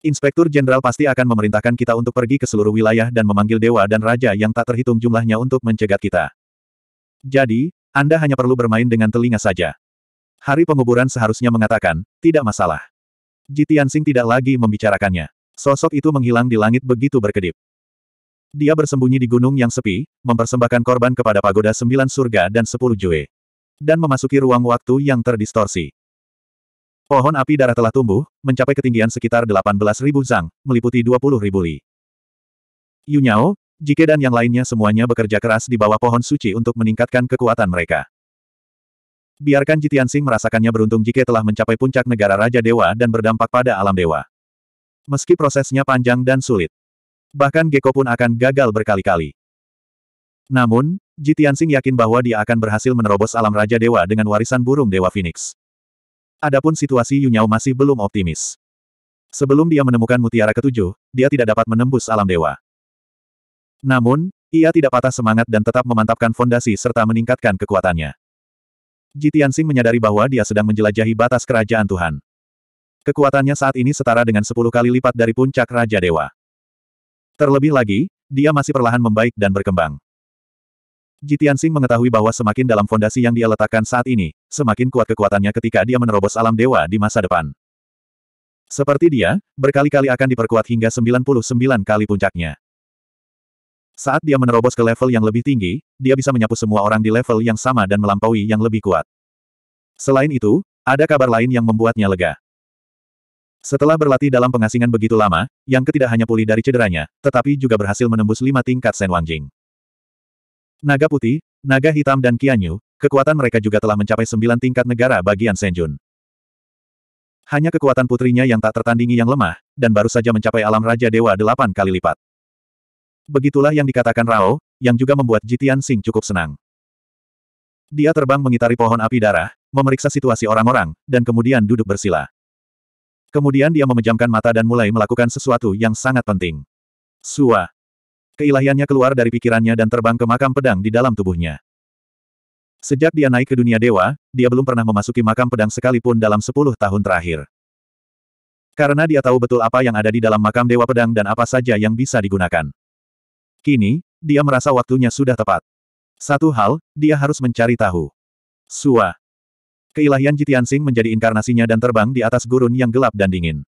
Speaker 1: Inspektur Jenderal pasti akan memerintahkan kita untuk pergi ke seluruh wilayah dan memanggil dewa dan raja yang tak terhitung jumlahnya untuk mencegat kita. Jadi, Anda hanya perlu bermain dengan telinga saja. Hari penguburan seharusnya mengatakan, tidak masalah. Jitiansing tidak lagi membicarakannya. Sosok itu menghilang di langit begitu berkedip. Dia bersembunyi di gunung yang sepi, mempersembahkan korban kepada pagoda sembilan surga dan sepuluh jue. Dan memasuki ruang waktu yang terdistorsi. Pohon api darah telah tumbuh, mencapai ketinggian sekitar 18.000 zang, meliputi 20.000 li. Yunyao, Jike dan yang lainnya semuanya bekerja keras di bawah pohon suci untuk meningkatkan kekuatan mereka. Biarkan Jitiansing merasakannya beruntung Jike telah mencapai puncak negara Raja Dewa dan berdampak pada alam dewa. Meski prosesnya panjang dan sulit, Bahkan Geko pun akan gagal berkali-kali. Namun, Jitiansing yakin bahwa dia akan berhasil menerobos alam Raja Dewa dengan warisan burung Dewa Phoenix. Adapun situasi Yunyao masih belum optimis. Sebelum dia menemukan mutiara ketujuh, dia tidak dapat menembus alam dewa. Namun, ia tidak patah semangat dan tetap memantapkan fondasi serta meningkatkan kekuatannya. Jitiansing menyadari bahwa dia sedang menjelajahi batas kerajaan Tuhan. Kekuatannya saat ini setara dengan 10 kali lipat dari puncak Raja Dewa. Terlebih lagi, dia masih perlahan membaik dan berkembang. Jitian Sing mengetahui bahwa semakin dalam fondasi yang dia letakkan saat ini, semakin kuat kekuatannya ketika dia menerobos alam dewa di masa depan. Seperti dia, berkali-kali akan diperkuat hingga 99 kali puncaknya. Saat dia menerobos ke level yang lebih tinggi, dia bisa menyapu semua orang di level yang sama dan melampaui yang lebih kuat. Selain itu, ada kabar lain yang membuatnya lega. Setelah berlatih dalam pengasingan begitu lama, yang ketidak hanya pulih dari cederanya, tetapi juga berhasil menembus lima tingkat Sen Wangjing. Naga putih, naga hitam dan Qianyu, kekuatan mereka juga telah mencapai sembilan tingkat negara bagian Senjun. Hanya kekuatan putrinya yang tak tertandingi yang lemah, dan baru saja mencapai alam Raja Dewa delapan kali lipat. Begitulah yang dikatakan Rao, yang juga membuat Jitian Sing cukup senang. Dia terbang mengitari pohon api darah, memeriksa situasi orang-orang, dan kemudian duduk bersila. Kemudian dia memejamkan mata dan mulai melakukan sesuatu yang sangat penting. Sua. Keilahiannya keluar dari pikirannya dan terbang ke makam pedang di dalam tubuhnya. Sejak dia naik ke dunia dewa, dia belum pernah memasuki makam pedang sekalipun dalam sepuluh tahun terakhir. Karena dia tahu betul apa yang ada di dalam makam dewa pedang dan apa saja yang bisa digunakan. Kini, dia merasa waktunya sudah tepat. Satu hal, dia harus mencari tahu. Suah. Keilahian Jitian Jitiansing menjadi inkarnasinya dan terbang di atas gurun yang gelap dan dingin.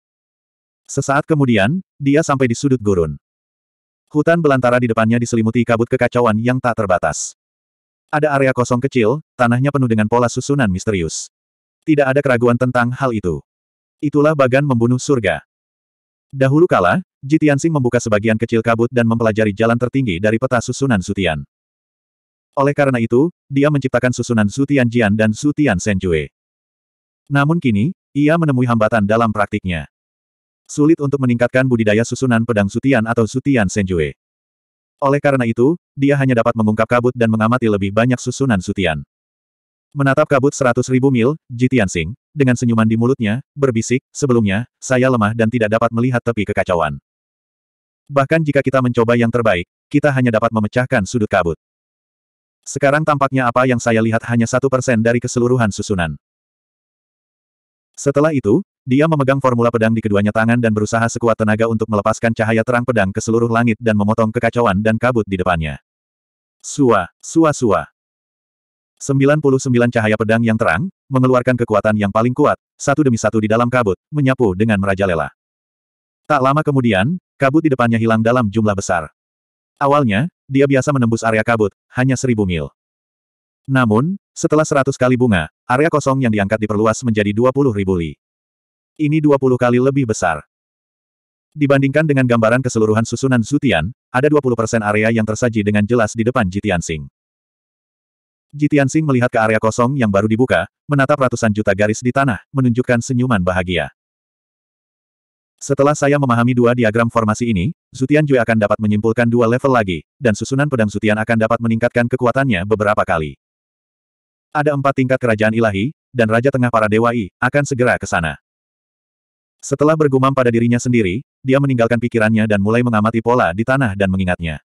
Speaker 1: Sesaat kemudian, dia sampai di sudut gurun. Hutan belantara di depannya diselimuti kabut kekacauan yang tak terbatas. Ada area kosong kecil, tanahnya penuh dengan pola susunan misterius. Tidak ada keraguan tentang hal itu. Itulah bagan membunuh surga. Dahulu kala, Jitian Jitiansing membuka sebagian kecil kabut dan mempelajari jalan tertinggi dari peta susunan sutian. Oleh karena itu, dia menciptakan susunan Su Tianjian dan sutian Tian Senjue. Namun kini, ia menemui hambatan dalam praktiknya. Sulit untuk meningkatkan budidaya susunan pedang Sutian atau Sutian Senjue. Oleh karena itu, dia hanya dapat mengungkap kabut dan mengamati lebih banyak susunan Sutian. Menatap kabut seratus ribu mil, Jitian Sing, dengan senyuman di mulutnya, berbisik, sebelumnya, saya lemah dan tidak dapat melihat tepi kekacauan. Bahkan jika kita mencoba yang terbaik, kita hanya dapat memecahkan sudut kabut. Sekarang tampaknya apa yang saya lihat hanya satu persen dari keseluruhan susunan. Setelah itu, dia memegang formula pedang di keduanya tangan dan berusaha sekuat tenaga untuk melepaskan cahaya terang pedang ke seluruh langit dan memotong kekacauan dan kabut di depannya. Sua, sua sua. 99 cahaya pedang yang terang, mengeluarkan kekuatan yang paling kuat, satu demi satu di dalam kabut, menyapu dengan merajalela. Tak lama kemudian, kabut di depannya hilang dalam jumlah besar. Awalnya, dia biasa menembus area kabut, hanya seribu mil. Namun, setelah seratus kali bunga, area kosong yang diangkat diperluas menjadi dua puluh ribu li. Ini dua puluh kali lebih besar. Dibandingkan dengan gambaran keseluruhan susunan Zutian, ada 20% area yang tersaji dengan jelas di depan Jitian Sing. Jitian Sing melihat ke area kosong yang baru dibuka, menatap ratusan juta garis di tanah, menunjukkan senyuman bahagia. Setelah saya memahami dua diagram formasi ini, Zutian Jue akan dapat menyimpulkan dua level lagi, dan susunan pedang Zutian akan dapat meningkatkan kekuatannya beberapa kali. Ada empat tingkat kerajaan ilahi, dan Raja Tengah para Dewa I, akan segera ke sana. Setelah bergumam pada dirinya sendiri, dia meninggalkan pikirannya dan mulai mengamati pola di tanah dan mengingatnya.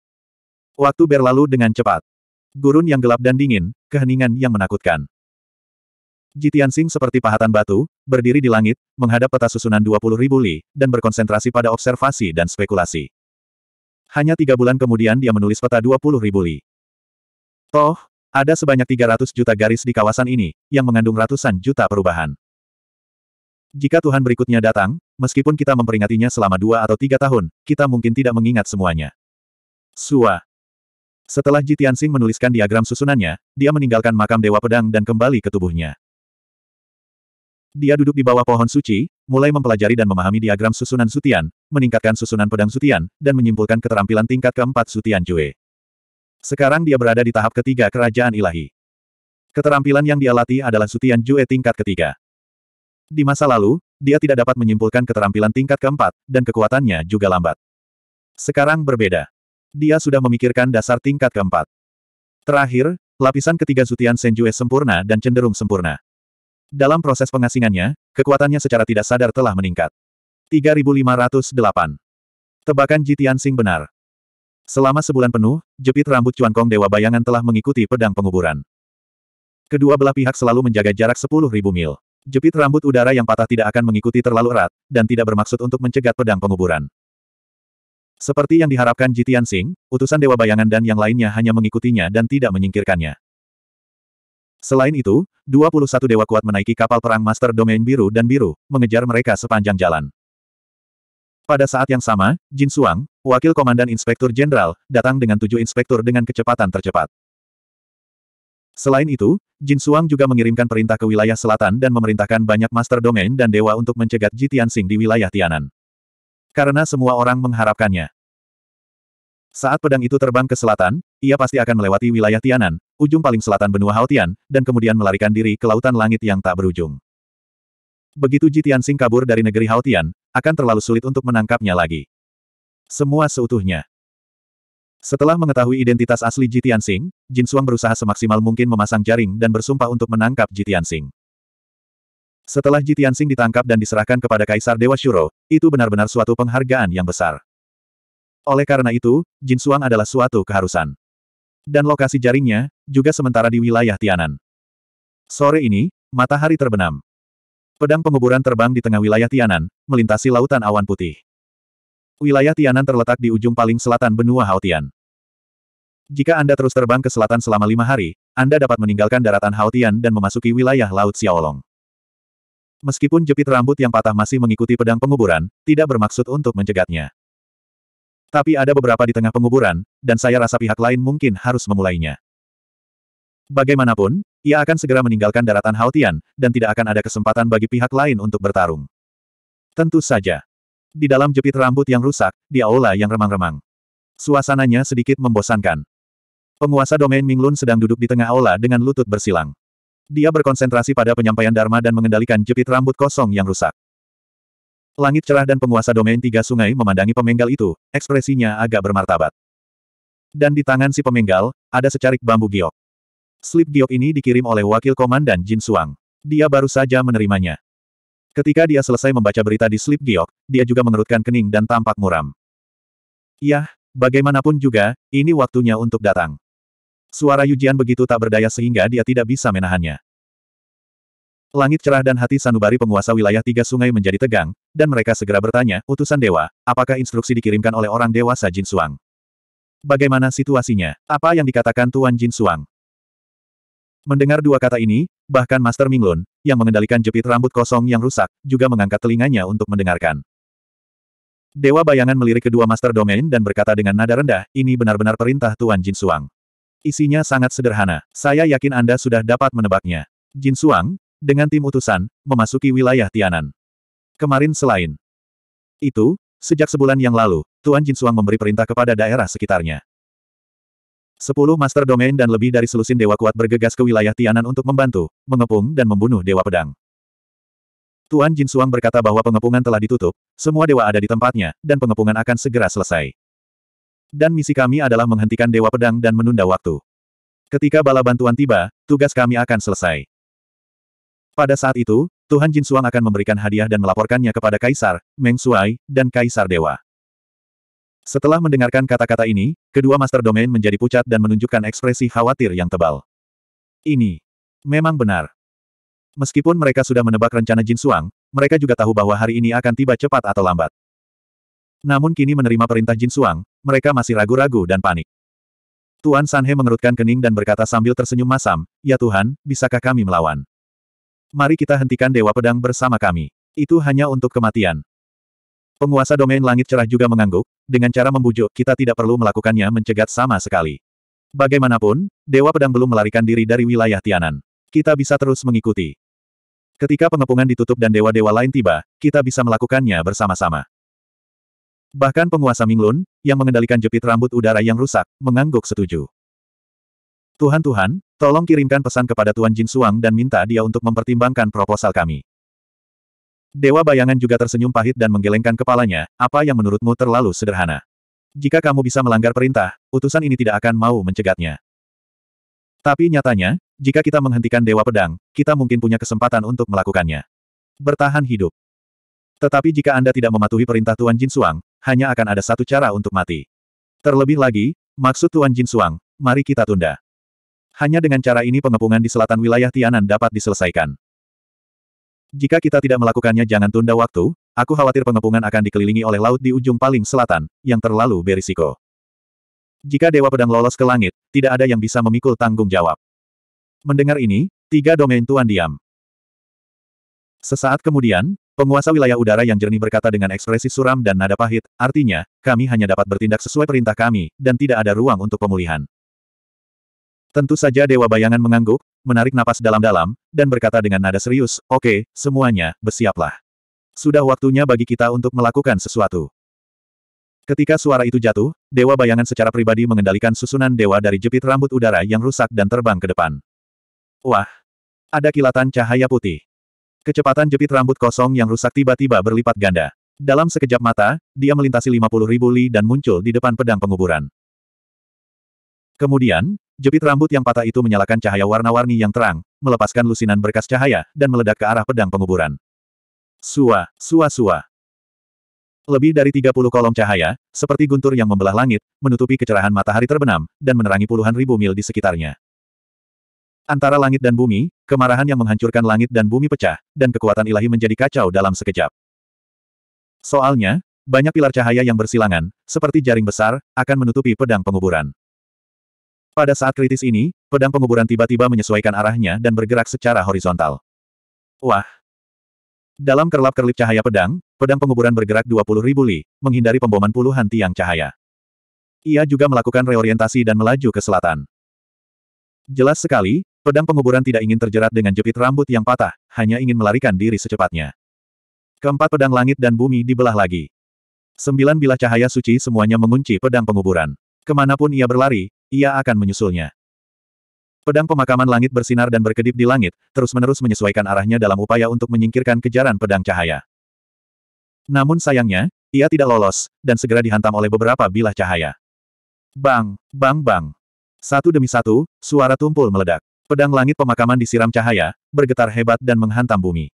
Speaker 1: Waktu berlalu dengan cepat. Gurun yang gelap dan dingin, keheningan yang menakutkan. Jitian Sing seperti pahatan batu, berdiri di langit, menghadap peta susunan 20 ribu li, dan berkonsentrasi pada observasi dan spekulasi. Hanya tiga bulan kemudian dia menulis peta 20 ribu li. Toh, ada sebanyak 300 juta garis di kawasan ini, yang mengandung ratusan juta perubahan. Jika Tuhan berikutnya datang, meskipun kita memperingatinya selama dua atau tiga tahun, kita mungkin tidak mengingat semuanya. Sua. Setelah Jitian Sing menuliskan diagram susunannya, dia meninggalkan makam Dewa Pedang dan kembali ke tubuhnya. Dia duduk di bawah pohon suci, mulai mempelajari dan memahami diagram susunan sutian, meningkatkan susunan pedang sutian, dan menyimpulkan keterampilan tingkat keempat sutian Jue. Sekarang dia berada di tahap ketiga kerajaan ilahi. Keterampilan yang dia latih adalah sutian Jue tingkat ketiga. Di masa lalu, dia tidak dapat menyimpulkan keterampilan tingkat keempat, dan kekuatannya juga lambat. Sekarang berbeda. Dia sudah memikirkan dasar tingkat keempat. Terakhir, lapisan ketiga sutian Senjue sempurna dan cenderung sempurna. Dalam proses pengasingannya, kekuatannya secara tidak sadar telah meningkat. 3508. Tebakan Jitian Tianxing benar. Selama sebulan penuh, jepit rambut Kong Dewa Bayangan telah mengikuti pedang penguburan. Kedua belah pihak selalu menjaga jarak 10.000 mil. Jepit rambut udara yang patah tidak akan mengikuti terlalu erat, dan tidak bermaksud untuk mencegat pedang penguburan. Seperti yang diharapkan Jitian Singh, utusan Dewa Bayangan dan yang lainnya hanya mengikutinya dan tidak menyingkirkannya. Selain itu, 21 dewa kuat menaiki kapal perang Master Domain Biru dan Biru, mengejar mereka sepanjang jalan. Pada saat yang sama, Jin Suang, wakil komandan Inspektur Jenderal, datang dengan tujuh inspektur dengan kecepatan tercepat. Selain itu, Jin Suang juga mengirimkan perintah ke wilayah selatan dan memerintahkan banyak master domain dan dewa untuk mencegat Ji Tianxing di wilayah Tianan. Karena semua orang mengharapkannya. Saat pedang itu terbang ke selatan, ia pasti akan melewati wilayah Tianan, ujung paling selatan benua Haotian, dan kemudian melarikan diri ke lautan langit yang tak berujung. Begitu Ji Tianxing kabur dari negeri Haotian, akan terlalu sulit untuk menangkapnya lagi. Semua seutuhnya. Setelah mengetahui identitas asli Ji Tianxing, Jin Suang berusaha semaksimal mungkin memasang jaring dan bersumpah untuk menangkap Ji Tianxing. Setelah Ji Tianxing ditangkap dan diserahkan kepada Kaisar Dewa Shuro, itu benar-benar suatu penghargaan yang besar. Oleh karena itu, Jin Suang adalah suatu keharusan dan lokasi jaringnya, juga sementara di wilayah Tianan. Sore ini, matahari terbenam. Pedang penguburan terbang di tengah wilayah Tianan, melintasi lautan awan putih. Wilayah Tianan terletak di ujung paling selatan benua Haotian. Jika Anda terus terbang ke selatan selama lima hari, Anda dapat meninggalkan daratan Haotian dan memasuki wilayah Laut Xiaolong. Meskipun jepit rambut yang patah masih mengikuti pedang penguburan, tidak bermaksud untuk mencegatnya. Tapi ada beberapa di tengah penguburan, dan saya rasa pihak lain mungkin harus memulainya. Bagaimanapun, ia akan segera meninggalkan daratan Haotian, dan tidak akan ada kesempatan bagi pihak lain untuk bertarung. Tentu saja. Di dalam jepit rambut yang rusak, di aula yang remang-remang. Suasananya sedikit membosankan. Penguasa domain Minglun sedang duduk di tengah aula dengan lutut bersilang. Dia berkonsentrasi pada penyampaian Dharma dan mengendalikan jepit rambut kosong yang rusak. Langit cerah dan penguasa domain tiga sungai memandangi pemenggal itu, ekspresinya agak bermartabat. Dan di tangan si pemenggal, ada secarik bambu giok. Slip giok ini dikirim oleh wakil komandan Jin Suang. Dia baru saja menerimanya. Ketika dia selesai membaca berita di slip giok, dia juga mengerutkan kening dan tampak muram. Yah, bagaimanapun juga, ini waktunya untuk datang. Suara Yujian begitu tak berdaya sehingga dia tidak bisa menahannya. Langit cerah dan hati sanubari penguasa wilayah tiga sungai menjadi tegang, dan mereka segera bertanya, utusan dewa, apakah instruksi dikirimkan oleh orang dewasa Jin Suang? Bagaimana situasinya? Apa yang dikatakan Tuan Jin Suang? Mendengar dua kata ini, bahkan Master Minglun, yang mengendalikan jepit rambut kosong yang rusak, juga mengangkat telinganya untuk mendengarkan. Dewa bayangan melirik kedua Master Domain dan berkata dengan nada rendah, ini benar-benar perintah Tuan Jin Suang. Isinya sangat sederhana. Saya yakin Anda sudah dapat menebaknya. Jin Suang, dengan tim utusan, memasuki wilayah Tianan. Kemarin selain itu, sejak sebulan yang lalu, Tuan Jin Suang memberi perintah kepada daerah sekitarnya. Sepuluh master domain dan lebih dari selusin dewa kuat bergegas ke wilayah Tianan untuk membantu, mengepung dan membunuh dewa pedang. Tuan Jin Suang berkata bahwa pengepungan telah ditutup, semua dewa ada di tempatnya, dan pengepungan akan segera selesai. Dan misi kami adalah menghentikan dewa pedang dan menunda waktu. Ketika bala bantuan tiba, tugas kami akan selesai. Pada saat itu, Tuhan Jin Suang akan memberikan hadiah dan melaporkannya kepada Kaisar, Meng Suai, dan Kaisar Dewa. Setelah mendengarkan kata-kata ini, kedua Master Domain menjadi pucat dan menunjukkan ekspresi khawatir yang tebal. Ini memang benar. Meskipun mereka sudah menebak rencana Jin Suang, mereka juga tahu bahwa hari ini akan tiba cepat atau lambat. Namun kini menerima perintah Jin Suang, mereka masih ragu-ragu dan panik. Tuan Sanhe mengerutkan kening dan berkata sambil tersenyum masam, Ya Tuhan, bisakah kami melawan? Mari kita hentikan Dewa Pedang bersama kami. Itu hanya untuk kematian. Penguasa domain langit cerah juga mengangguk, dengan cara membujuk kita tidak perlu melakukannya mencegat sama sekali. Bagaimanapun, Dewa Pedang belum melarikan diri dari wilayah Tianan. Kita bisa terus mengikuti. Ketika pengepungan ditutup dan dewa-dewa lain tiba, kita bisa melakukannya bersama-sama. Bahkan penguasa Minglun, yang mengendalikan jepit rambut udara yang rusak, mengangguk setuju. Tuhan-Tuhan, Tolong kirimkan pesan kepada Tuan Jin Suang dan minta dia untuk mempertimbangkan proposal kami. Dewa bayangan juga tersenyum pahit dan menggelengkan kepalanya, apa yang menurutmu terlalu sederhana. Jika kamu bisa melanggar perintah, utusan ini tidak akan mau mencegatnya. Tapi nyatanya, jika kita menghentikan Dewa Pedang, kita mungkin punya kesempatan untuk melakukannya. Bertahan hidup. Tetapi jika Anda tidak mematuhi perintah Tuan Jin Suang, hanya akan ada satu cara untuk mati. Terlebih lagi, maksud Tuan Jin Suang, mari kita tunda. Hanya dengan cara ini pengepungan di selatan wilayah Tianan dapat diselesaikan. Jika kita tidak melakukannya jangan tunda waktu, aku khawatir pengepungan akan dikelilingi oleh laut di ujung paling selatan, yang terlalu berisiko. Jika Dewa Pedang lolos ke langit, tidak ada yang bisa memikul tanggung jawab. Mendengar ini, tiga domain tuan diam. Sesaat kemudian, penguasa wilayah udara yang jernih berkata dengan ekspresi suram dan nada pahit, artinya, kami hanya dapat bertindak sesuai perintah kami, dan tidak ada ruang untuk pemulihan. Tentu saja Dewa Bayangan mengangguk, menarik napas dalam-dalam, dan berkata dengan nada serius, oke, okay, semuanya, bersiaplah. Sudah waktunya bagi kita untuk melakukan sesuatu. Ketika suara itu jatuh, Dewa Bayangan secara pribadi mengendalikan susunan Dewa dari jepit rambut udara yang rusak dan terbang ke depan. Wah! Ada kilatan cahaya putih. Kecepatan jepit rambut kosong yang rusak tiba-tiba berlipat ganda. Dalam sekejap mata, dia melintasi 50 ribu li dan muncul di depan pedang penguburan. Kemudian, Jepit rambut yang patah itu menyalakan cahaya warna-warni yang terang, melepaskan lusinan berkas cahaya, dan meledak ke arah pedang penguburan. Sua, sua, sua. Lebih dari 30 kolom cahaya, seperti guntur yang membelah langit, menutupi kecerahan matahari terbenam, dan menerangi puluhan ribu mil di sekitarnya. Antara langit dan bumi, kemarahan yang menghancurkan langit dan bumi pecah, dan kekuatan ilahi menjadi kacau dalam sekejap. Soalnya, banyak pilar cahaya yang bersilangan, seperti jaring besar, akan menutupi pedang penguburan. Pada saat kritis ini, pedang penguburan tiba-tiba menyesuaikan arahnya dan bergerak secara horizontal. Wah! Dalam kerlap-kerlip cahaya pedang, pedang penguburan bergerak 20 ribu li, menghindari pemboman puluhan tiang cahaya. Ia juga melakukan reorientasi dan melaju ke selatan. Jelas sekali, pedang penguburan tidak ingin terjerat dengan jepit rambut yang patah, hanya ingin melarikan diri secepatnya. Keempat pedang langit dan bumi dibelah lagi. Sembilan bilah cahaya suci semuanya mengunci pedang penguburan. Kemanapun ia berlari, ia akan menyusulnya. Pedang pemakaman langit bersinar dan berkedip di langit, terus-menerus menyesuaikan arahnya dalam upaya untuk menyingkirkan kejaran pedang cahaya. Namun sayangnya, ia tidak lolos, dan segera dihantam oleh beberapa bilah cahaya. Bang, bang, bang. Satu demi satu, suara tumpul meledak. Pedang langit pemakaman disiram cahaya, bergetar hebat dan menghantam bumi.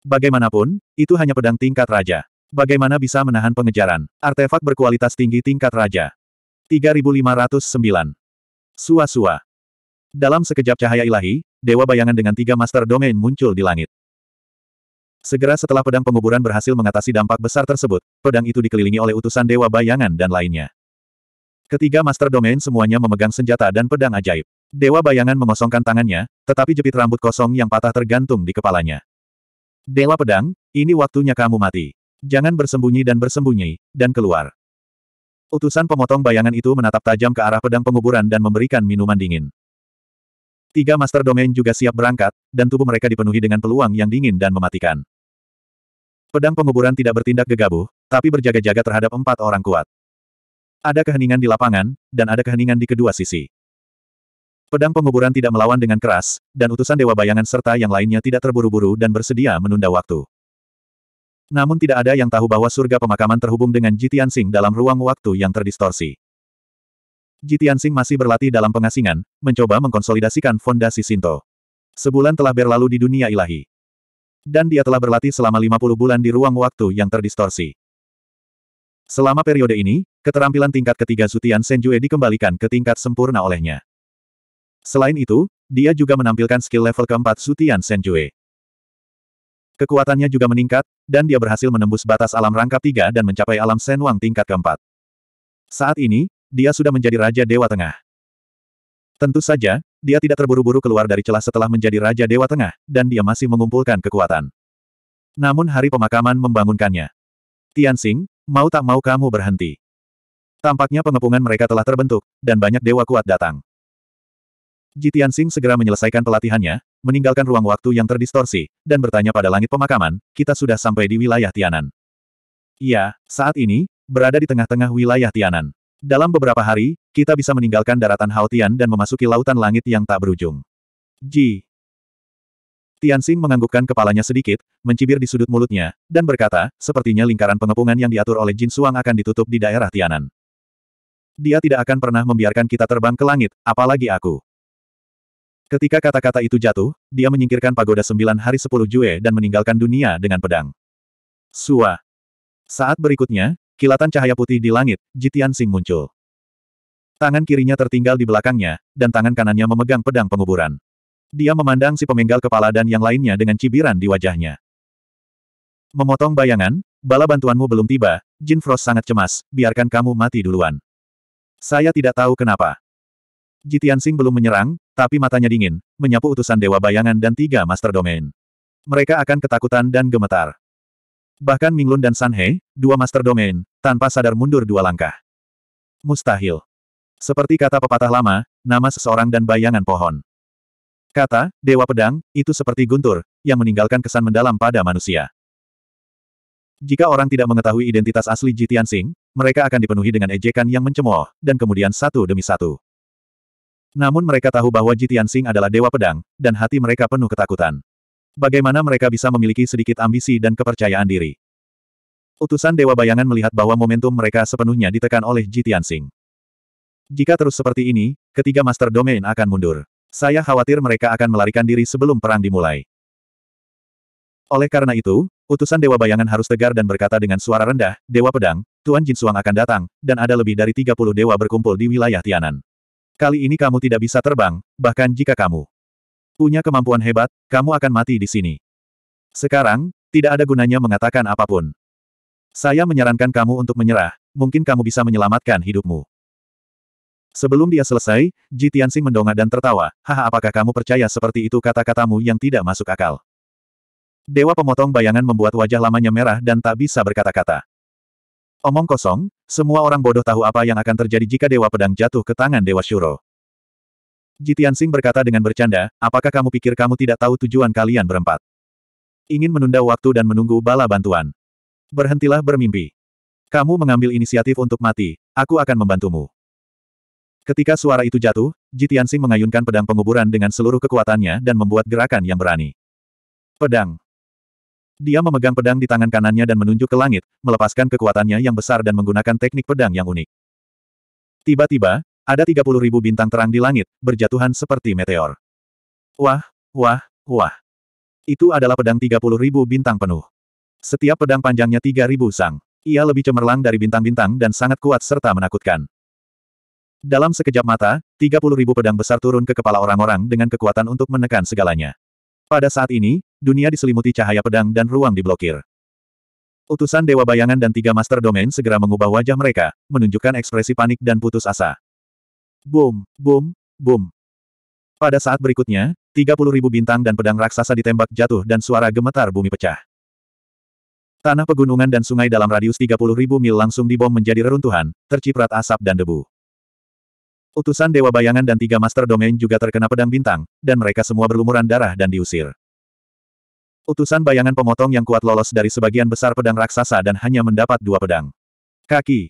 Speaker 1: Bagaimanapun, itu hanya pedang tingkat raja. Bagaimana bisa menahan pengejaran? Artefak berkualitas tinggi tingkat raja. 3509. Sua-sua. Dalam sekejap cahaya ilahi, dewa bayangan dengan tiga master domain muncul di langit. Segera setelah pedang penguburan berhasil mengatasi dampak besar tersebut, pedang itu dikelilingi oleh utusan dewa bayangan dan lainnya. Ketiga master domain semuanya memegang senjata dan pedang ajaib. Dewa bayangan mengosongkan tangannya, tetapi jepit rambut kosong yang patah tergantung di kepalanya. Dewa pedang, ini waktunya kamu mati. Jangan bersembunyi dan bersembunyi, dan keluar. Utusan pemotong bayangan itu menatap tajam ke arah pedang penguburan dan memberikan minuman dingin. Tiga master domain juga siap berangkat, dan tubuh mereka dipenuhi dengan peluang yang dingin dan mematikan. Pedang penguburan tidak bertindak gegabah, tapi berjaga-jaga terhadap empat orang kuat. Ada keheningan di lapangan, dan ada keheningan di kedua sisi. Pedang penguburan tidak melawan dengan keras, dan utusan Dewa Bayangan serta yang lainnya tidak terburu-buru dan bersedia menunda waktu. Namun tidak ada yang tahu bahwa surga pemakaman terhubung dengan Jitian Sing dalam ruang waktu yang terdistorsi. Jitian Sing masih berlatih dalam pengasingan, mencoba mengkonsolidasikan fondasi Sinto. Sebulan telah berlalu di dunia ilahi. Dan dia telah berlatih selama 50 bulan di ruang waktu yang terdistorsi. Selama periode ini, keterampilan tingkat ketiga Sutian Senjue dikembalikan ke tingkat sempurna olehnya. Selain itu, dia juga menampilkan skill level keempat Sutian Senjue. Kekuatannya juga meningkat, dan dia berhasil menembus batas alam rangkap tiga dan mencapai alam Senwang tingkat keempat. Saat ini, dia sudah menjadi Raja Dewa Tengah. Tentu saja, dia tidak terburu-buru keluar dari celah setelah menjadi Raja Dewa Tengah, dan dia masih mengumpulkan kekuatan. Namun hari pemakaman membangunkannya. Tianxing, mau tak mau kamu berhenti. Tampaknya pengepungan mereka telah terbentuk, dan banyak dewa kuat datang. Jitian Sing segera menyelesaikan pelatihannya, meninggalkan ruang waktu yang terdistorsi, dan bertanya pada langit pemakaman, kita sudah sampai di wilayah Tianan. Iya, saat ini, berada di tengah-tengah wilayah Tianan. Dalam beberapa hari, kita bisa meninggalkan daratan Haotian dan memasuki lautan langit yang tak berujung. Ji. Tianxing menganggukkan kepalanya sedikit, mencibir di sudut mulutnya, dan berkata, sepertinya lingkaran pengepungan yang diatur oleh Jin Suang akan ditutup di daerah Tianan. Dia tidak akan pernah membiarkan kita terbang ke langit, apalagi aku. Ketika kata-kata itu jatuh, dia menyingkirkan pagoda sembilan hari sepuluh jue dan meninggalkan dunia dengan pedang. Sua. Saat berikutnya, kilatan cahaya putih di langit, Jitian Sing muncul. Tangan kirinya tertinggal di belakangnya, dan tangan kanannya memegang pedang penguburan. Dia memandang si pemenggal kepala dan yang lainnya dengan cibiran di wajahnya. Memotong bayangan, bala bantuanmu belum tiba, Jin Frost sangat cemas, biarkan kamu mati duluan. Saya tidak tahu kenapa. Jitian Sing belum menyerang, tapi matanya dingin, menyapu utusan Dewa Bayangan dan tiga Master Domain. Mereka akan ketakutan dan gemetar. Bahkan Minglun dan Sanhe, dua Master Domain, tanpa sadar mundur dua langkah. Mustahil. Seperti kata pepatah lama, nama seseorang dan bayangan pohon. Kata, Dewa Pedang, itu seperti guntur, yang meninggalkan kesan mendalam pada manusia. Jika orang tidak mengetahui identitas asli Jitian Sing, mereka akan dipenuhi dengan ejekan yang mencemooh, dan kemudian satu demi satu. Namun mereka tahu bahwa Jitian Jitiansing adalah dewa pedang, dan hati mereka penuh ketakutan. Bagaimana mereka bisa memiliki sedikit ambisi dan kepercayaan diri? Utusan Dewa Bayangan melihat bahwa momentum mereka sepenuhnya ditekan oleh Jitian Jitiansing. Jika terus seperti ini, ketiga Master Domain akan mundur. Saya khawatir mereka akan melarikan diri sebelum perang dimulai. Oleh karena itu, utusan Dewa Bayangan harus tegar dan berkata dengan suara rendah, Dewa Pedang, Tuan Jin Suang akan datang, dan ada lebih dari 30 dewa berkumpul di wilayah Tianan. Kali ini kamu tidak bisa terbang, bahkan jika kamu punya kemampuan hebat, kamu akan mati di sini. Sekarang, tidak ada gunanya mengatakan apapun. Saya menyarankan kamu untuk menyerah, mungkin kamu bisa menyelamatkan hidupmu. Sebelum dia selesai, Ji Tianxing mendongak dan tertawa, haha apakah kamu percaya seperti itu kata-katamu yang tidak masuk akal. Dewa pemotong bayangan membuat wajah lamanya merah dan tak bisa berkata-kata. Omong kosong, semua orang bodoh tahu apa yang akan terjadi jika Dewa Pedang jatuh ke tangan Dewa Shuro. Jitian Sing berkata dengan bercanda, apakah kamu pikir kamu tidak tahu tujuan kalian berempat? Ingin menunda waktu dan menunggu bala bantuan. Berhentilah bermimpi. Kamu mengambil inisiatif untuk mati, aku akan membantumu. Ketika suara itu jatuh, Jitian Sing mengayunkan pedang penguburan dengan seluruh kekuatannya dan membuat gerakan yang berani. Pedang. Dia memegang pedang di tangan kanannya dan menunjuk ke langit, melepaskan kekuatannya yang besar dan menggunakan teknik pedang yang unik. Tiba-tiba, ada 30 ribu bintang terang di langit, berjatuhan seperti meteor. Wah, wah, wah. Itu adalah pedang 30 ribu bintang penuh. Setiap pedang panjangnya 3000 sang. Ia lebih cemerlang dari bintang-bintang dan sangat kuat serta menakutkan. Dalam sekejap mata, 30 ribu pedang besar turun ke kepala orang-orang dengan kekuatan untuk menekan segalanya. Pada saat ini, dunia diselimuti cahaya pedang dan ruang diblokir. Utusan Dewa Bayangan dan tiga Master Domain segera mengubah wajah mereka, menunjukkan ekspresi panik dan putus asa. Boom, boom, boom. Pada saat berikutnya, ribu bintang dan pedang raksasa ditembak jatuh dan suara gemetar bumi pecah. Tanah pegunungan dan sungai dalam radius ribu mil langsung dibom menjadi reruntuhan, terciprat asap dan debu. Utusan Dewa Bayangan dan tiga Master Domain juga terkena pedang bintang, dan mereka semua berlumuran darah dan diusir. Utusan bayangan pemotong yang kuat lolos dari sebagian besar pedang raksasa dan hanya mendapat dua pedang. Kaki.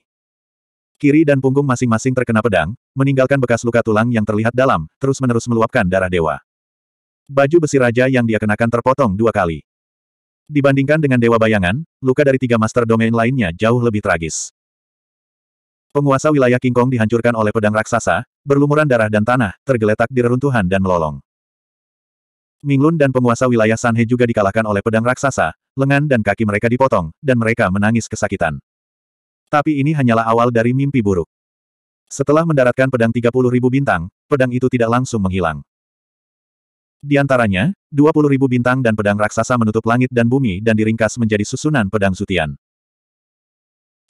Speaker 1: Kiri dan punggung masing-masing terkena pedang, meninggalkan bekas luka tulang yang terlihat dalam, terus-menerus meluapkan darah dewa. Baju besi raja yang dia kenakan terpotong dua kali. Dibandingkan dengan dewa bayangan, luka dari tiga master domain lainnya jauh lebih tragis. Penguasa wilayah King Kong dihancurkan oleh pedang raksasa, berlumuran darah dan tanah, tergeletak di reruntuhan dan melolong. Minglun dan penguasa wilayah Sanhe juga dikalahkan oleh pedang raksasa, lengan dan kaki mereka dipotong, dan mereka menangis kesakitan. Tapi ini hanyalah awal dari mimpi buruk. Setelah mendaratkan pedang ribu bintang, pedang itu tidak langsung menghilang. Di antaranya, ribu bintang dan pedang raksasa menutup langit dan bumi dan diringkas menjadi susunan pedang sutian.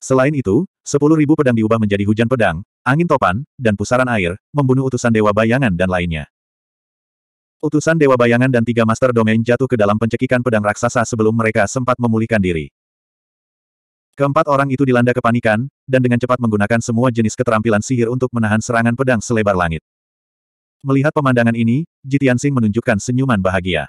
Speaker 1: Selain itu, sepuluh ribu pedang diubah menjadi hujan pedang, angin topan, dan pusaran air, membunuh utusan Dewa Bayangan dan lainnya. Utusan Dewa Bayangan dan tiga Master Domain jatuh ke dalam pencekikan pedang raksasa sebelum mereka sempat memulihkan diri. Keempat orang itu dilanda kepanikan, dan dengan cepat menggunakan semua jenis keterampilan sihir untuk menahan serangan pedang selebar langit. Melihat pemandangan ini, Jitian Singh menunjukkan senyuman bahagia.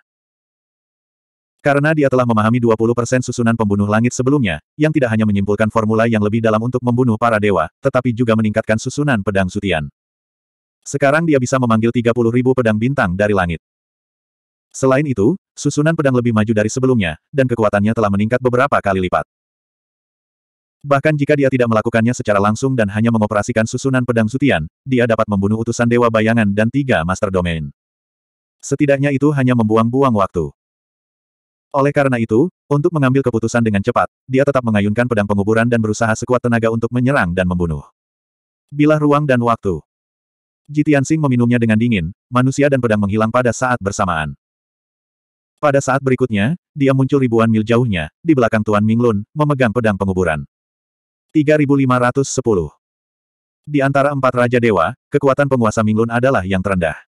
Speaker 1: Karena dia telah memahami 20% susunan pembunuh langit sebelumnya, yang tidak hanya menyimpulkan formula yang lebih dalam untuk membunuh para dewa, tetapi juga meningkatkan susunan pedang sutian. Sekarang dia bisa memanggil ribu pedang bintang dari langit. Selain itu, susunan pedang lebih maju dari sebelumnya, dan kekuatannya telah meningkat beberapa kali lipat. Bahkan jika dia tidak melakukannya secara langsung dan hanya mengoperasikan susunan pedang sutian, dia dapat membunuh utusan dewa bayangan dan tiga master domain. Setidaknya itu hanya membuang-buang waktu. Oleh karena itu, untuk mengambil keputusan dengan cepat, dia tetap mengayunkan pedang penguburan dan berusaha sekuat tenaga untuk menyerang dan membunuh. Bila ruang dan waktu. Jitiansing meminumnya dengan dingin, manusia dan pedang menghilang pada saat bersamaan. Pada saat berikutnya, dia muncul ribuan mil jauhnya, di belakang Tuan Minglun, memegang pedang penguburan. 3510 Di antara empat Raja Dewa, kekuatan penguasa Minglun adalah yang terendah.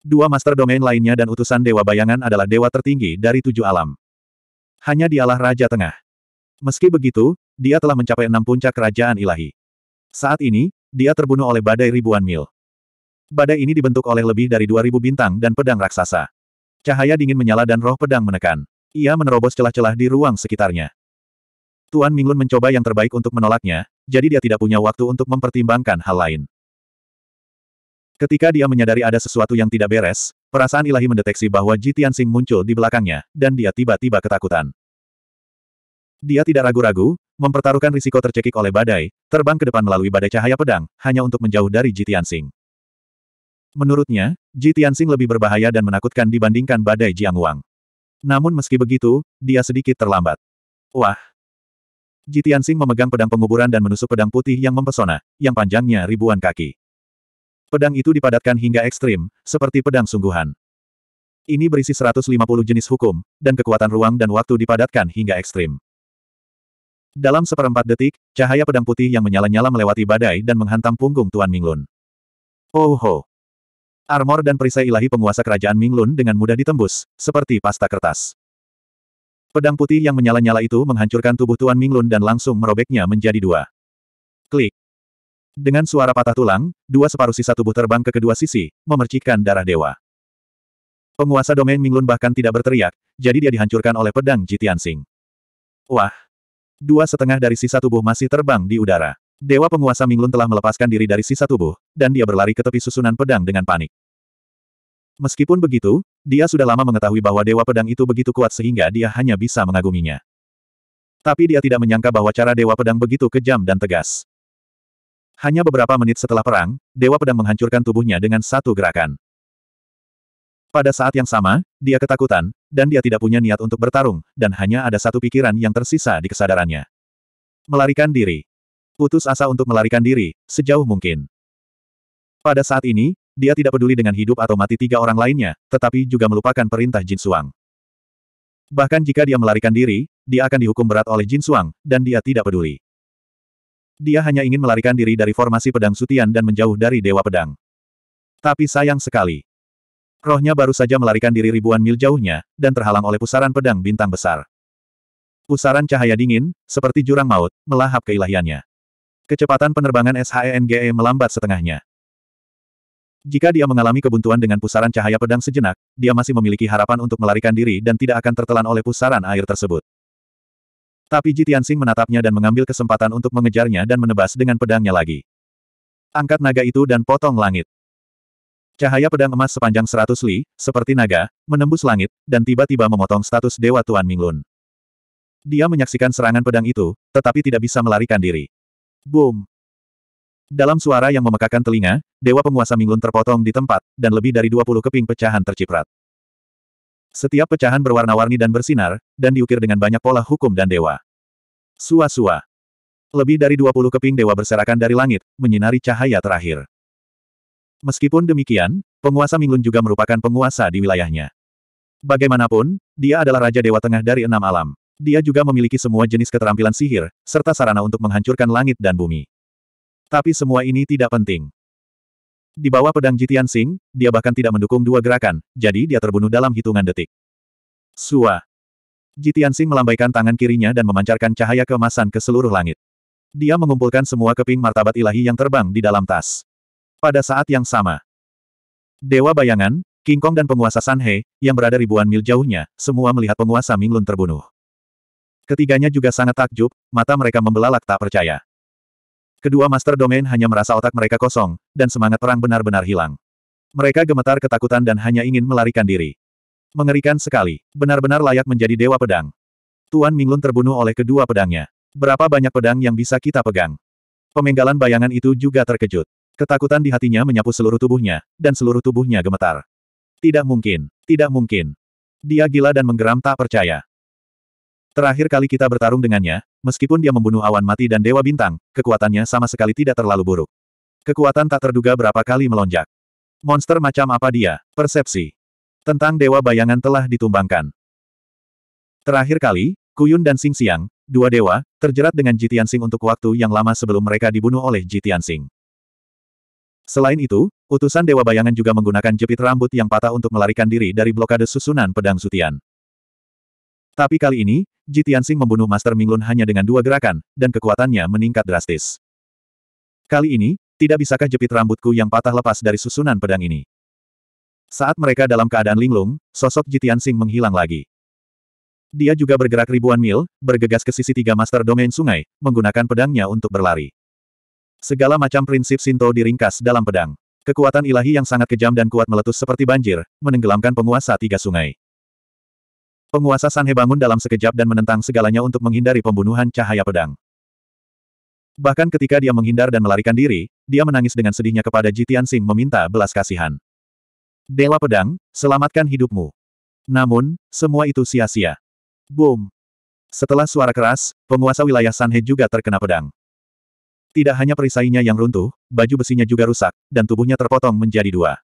Speaker 1: Dua master domain lainnya dan utusan Dewa Bayangan adalah dewa tertinggi dari tujuh alam. Hanya dialah Raja Tengah. Meski begitu, dia telah mencapai enam puncak kerajaan ilahi. Saat ini, dia terbunuh oleh badai ribuan mil. Badai ini dibentuk oleh lebih dari dua ribu bintang dan pedang raksasa. Cahaya dingin menyala dan roh pedang menekan. Ia menerobos celah-celah di ruang sekitarnya. Tuan Minglun mencoba yang terbaik untuk menolaknya, jadi dia tidak punya waktu untuk mempertimbangkan hal lain. Ketika dia menyadari ada sesuatu yang tidak beres, perasaan ilahi mendeteksi bahwa Ji Tianxing muncul di belakangnya, dan dia tiba-tiba ketakutan. Dia tidak ragu-ragu, mempertaruhkan risiko tercekik oleh badai, terbang ke depan melalui badai cahaya pedang, hanya untuk menjauh dari Ji Tianxing. Menurutnya, Ji Tianxing lebih berbahaya dan menakutkan dibandingkan badai Jiang Wang. Namun meski begitu, dia sedikit terlambat. Wah! Jitian Sing memegang pedang penguburan dan menusuk pedang putih yang mempesona, yang panjangnya ribuan kaki. Pedang itu dipadatkan hingga ekstrim, seperti pedang sungguhan. Ini berisi 150 jenis hukum, dan kekuatan ruang dan waktu dipadatkan hingga ekstrim. Dalam seperempat detik, cahaya pedang putih yang menyala-nyala melewati badai dan menghantam punggung Tuan Minglun. Oh ho! Armor dan perisai ilahi penguasa kerajaan Minglun dengan mudah ditembus, seperti pasta kertas. Pedang putih yang menyala-nyala itu menghancurkan tubuh Tuan Minglun dan langsung merobeknya menjadi dua. Klik. Dengan suara patah tulang, dua separuh sisa tubuh terbang ke kedua sisi, memercikkan darah dewa. Penguasa domain Minglun bahkan tidak berteriak, jadi dia dihancurkan oleh pedang Jitian Sing. Wah! Dua setengah dari sisa tubuh masih terbang di udara. Dewa penguasa Minglun telah melepaskan diri dari sisa tubuh, dan dia berlari ke tepi susunan pedang dengan panik. Meskipun begitu, dia sudah lama mengetahui bahwa dewa pedang itu begitu kuat sehingga dia hanya bisa mengaguminya. Tapi dia tidak menyangka bahwa cara dewa pedang begitu kejam dan tegas. Hanya beberapa menit setelah perang, Dewa Pedang menghancurkan tubuhnya dengan satu gerakan. Pada saat yang sama, dia ketakutan, dan dia tidak punya niat untuk bertarung, dan hanya ada satu pikiran yang tersisa di kesadarannya. Melarikan diri. Putus asa untuk melarikan diri, sejauh mungkin. Pada saat ini, dia tidak peduli dengan hidup atau mati tiga orang lainnya, tetapi juga melupakan perintah Jin Suang. Bahkan jika dia melarikan diri, dia akan dihukum berat oleh Jin Suang, dan dia tidak peduli. Dia hanya ingin melarikan diri dari formasi pedang sutian dan menjauh dari Dewa Pedang. Tapi sayang sekali. Rohnya baru saja melarikan diri ribuan mil jauhnya, dan terhalang oleh pusaran pedang bintang besar. Pusaran cahaya dingin, seperti jurang maut, melahap keilahiannya. Kecepatan penerbangan SHENGE e melambat setengahnya. Jika dia mengalami kebuntuan dengan pusaran cahaya pedang sejenak, dia masih memiliki harapan untuk melarikan diri dan tidak akan tertelan oleh pusaran air tersebut. Tapi Ji Tianxing menatapnya dan mengambil kesempatan untuk mengejarnya dan menebas dengan pedangnya lagi. Angkat naga itu dan potong langit. Cahaya pedang emas sepanjang seratus li, seperti naga, menembus langit, dan tiba-tiba memotong status Dewa Tuan Minglun. Dia menyaksikan serangan pedang itu, tetapi tidak bisa melarikan diri. Boom! Dalam suara yang memekakan telinga, Dewa Penguasa Minglun terpotong di tempat, dan lebih dari dua puluh keping pecahan terciprat. Setiap pecahan berwarna-warni dan bersinar, dan diukir dengan banyak pola hukum dan dewa. Sua-sua. Lebih dari 20 keping dewa berserakan dari langit, menyinari cahaya terakhir. Meskipun demikian, penguasa Minglun juga merupakan penguasa di wilayahnya. Bagaimanapun, dia adalah Raja Dewa Tengah dari enam alam. Dia juga memiliki semua jenis keterampilan sihir, serta sarana untuk menghancurkan langit dan bumi. Tapi semua ini tidak penting. Di bawah pedang Jitian Sing, dia bahkan tidak mendukung dua gerakan, jadi dia terbunuh dalam hitungan detik. Sua. Jitian Sing melambaikan tangan kirinya dan memancarkan cahaya kemasan ke seluruh langit. Dia mengumpulkan semua keping martabat ilahi yang terbang di dalam tas. Pada saat yang sama, Dewa Bayangan, King Kong dan penguasa Sanhe, yang berada ribuan mil jauhnya, semua melihat penguasa Minglun terbunuh. Ketiganya juga sangat takjub, mata mereka membelalak tak percaya. Kedua Master Domain hanya merasa otak mereka kosong, dan semangat perang benar-benar hilang. Mereka gemetar ketakutan dan hanya ingin melarikan diri. Mengerikan sekali, benar-benar layak menjadi dewa pedang. Tuan Minglun terbunuh oleh kedua pedangnya. Berapa banyak pedang yang bisa kita pegang? Pemenggalan bayangan itu juga terkejut. Ketakutan di hatinya menyapu seluruh tubuhnya, dan seluruh tubuhnya gemetar. Tidak mungkin, tidak mungkin. Dia gila dan menggeram tak percaya. Terakhir kali kita bertarung dengannya, meskipun dia membunuh awan mati dan dewa bintang, kekuatannya sama sekali tidak terlalu buruk. Kekuatan tak terduga berapa kali melonjak. Monster macam apa dia? Persepsi. Tentang dewa bayangan telah ditumbangkan. Terakhir kali, Kuyun dan Sing Siang, dua dewa, terjerat dengan Jitian Sing untuk waktu yang lama sebelum mereka dibunuh oleh Jitian Sing. Selain itu, utusan Dewa Bayangan juga menggunakan jepit rambut yang patah untuk melarikan diri dari blokade susunan pedang Sutian. Tapi kali ini, Ji Tianxing membunuh Master Minglun hanya dengan dua gerakan, dan kekuatannya meningkat drastis. Kali ini, tidak bisakah jepit rambutku yang patah lepas dari susunan pedang ini? Saat mereka dalam keadaan linglung, sosok Ji Tianxing menghilang lagi. Dia juga bergerak ribuan mil, bergegas ke sisi tiga master domain sungai, menggunakan pedangnya untuk berlari. Segala macam prinsip Sinto diringkas dalam pedang. Kekuatan ilahi yang sangat kejam dan kuat meletus seperti banjir, menenggelamkan penguasa tiga sungai. Penguasa Sanhe bangun dalam sekejap dan menentang segalanya untuk menghindari pembunuhan cahaya pedang. Bahkan ketika dia menghindar dan melarikan diri, dia menangis dengan sedihnya kepada Jitian Sing meminta belas kasihan. Dewa pedang, selamatkan hidupmu. Namun, semua itu sia-sia. Boom. Setelah suara keras, penguasa wilayah Sanhe juga terkena pedang. Tidak hanya perisainya yang runtuh, baju besinya juga rusak, dan tubuhnya terpotong menjadi dua.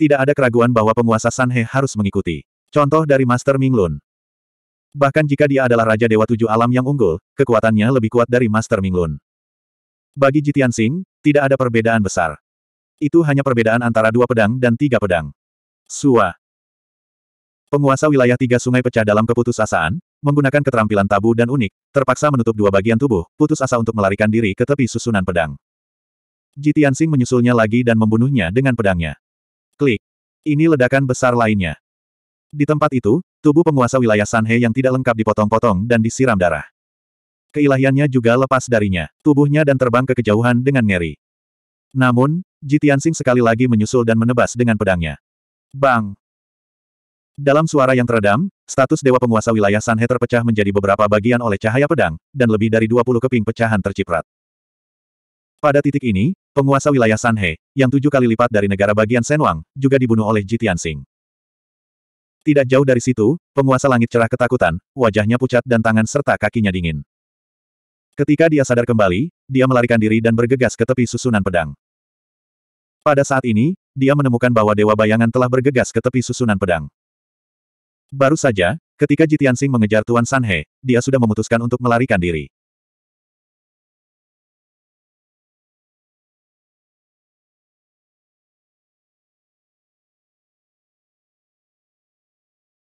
Speaker 1: Tidak ada keraguan bahwa penguasa Sanhe harus mengikuti. Contoh dari Master Minglun. Bahkan jika dia adalah Raja Dewa Tujuh Alam yang unggul, kekuatannya lebih kuat dari Master Minglun. Bagi Jitian Singh, tidak ada perbedaan besar. Itu hanya perbedaan antara dua pedang dan tiga pedang. Sua. Penguasa wilayah tiga sungai pecah dalam keputusasaan, menggunakan keterampilan tabu dan unik, terpaksa menutup dua bagian tubuh, putus asa untuk melarikan diri ke tepi susunan pedang. Jitian Singh menyusulnya lagi dan membunuhnya dengan pedangnya. Klik. Ini ledakan besar lainnya. Di tempat itu, tubuh penguasa wilayah Sanhe yang tidak lengkap dipotong-potong dan disiram darah. Keilahiannya juga lepas darinya, tubuhnya dan terbang ke kejauhan dengan ngeri. Namun, Jitiansing sekali lagi menyusul dan menebas dengan pedangnya. Bang! Dalam suara yang teredam, status Dewa Penguasa Wilayah Sanhe terpecah menjadi beberapa bagian oleh cahaya pedang, dan lebih dari 20 keping pecahan terciprat. Pada titik ini, penguasa wilayah Sanhe, yang tujuh kali lipat dari negara bagian Senwang, juga dibunuh oleh Jitiansing. Tidak jauh dari situ, penguasa langit cerah ketakutan, wajahnya pucat dan tangan serta kakinya dingin. Ketika dia sadar kembali, dia melarikan diri dan bergegas ke tepi susunan pedang. Pada saat ini, dia menemukan bahwa Dewa Bayangan telah bergegas ke tepi susunan pedang. Baru saja, ketika Jitiansing mengejar Tuan Sanhe, dia sudah memutuskan untuk melarikan diri.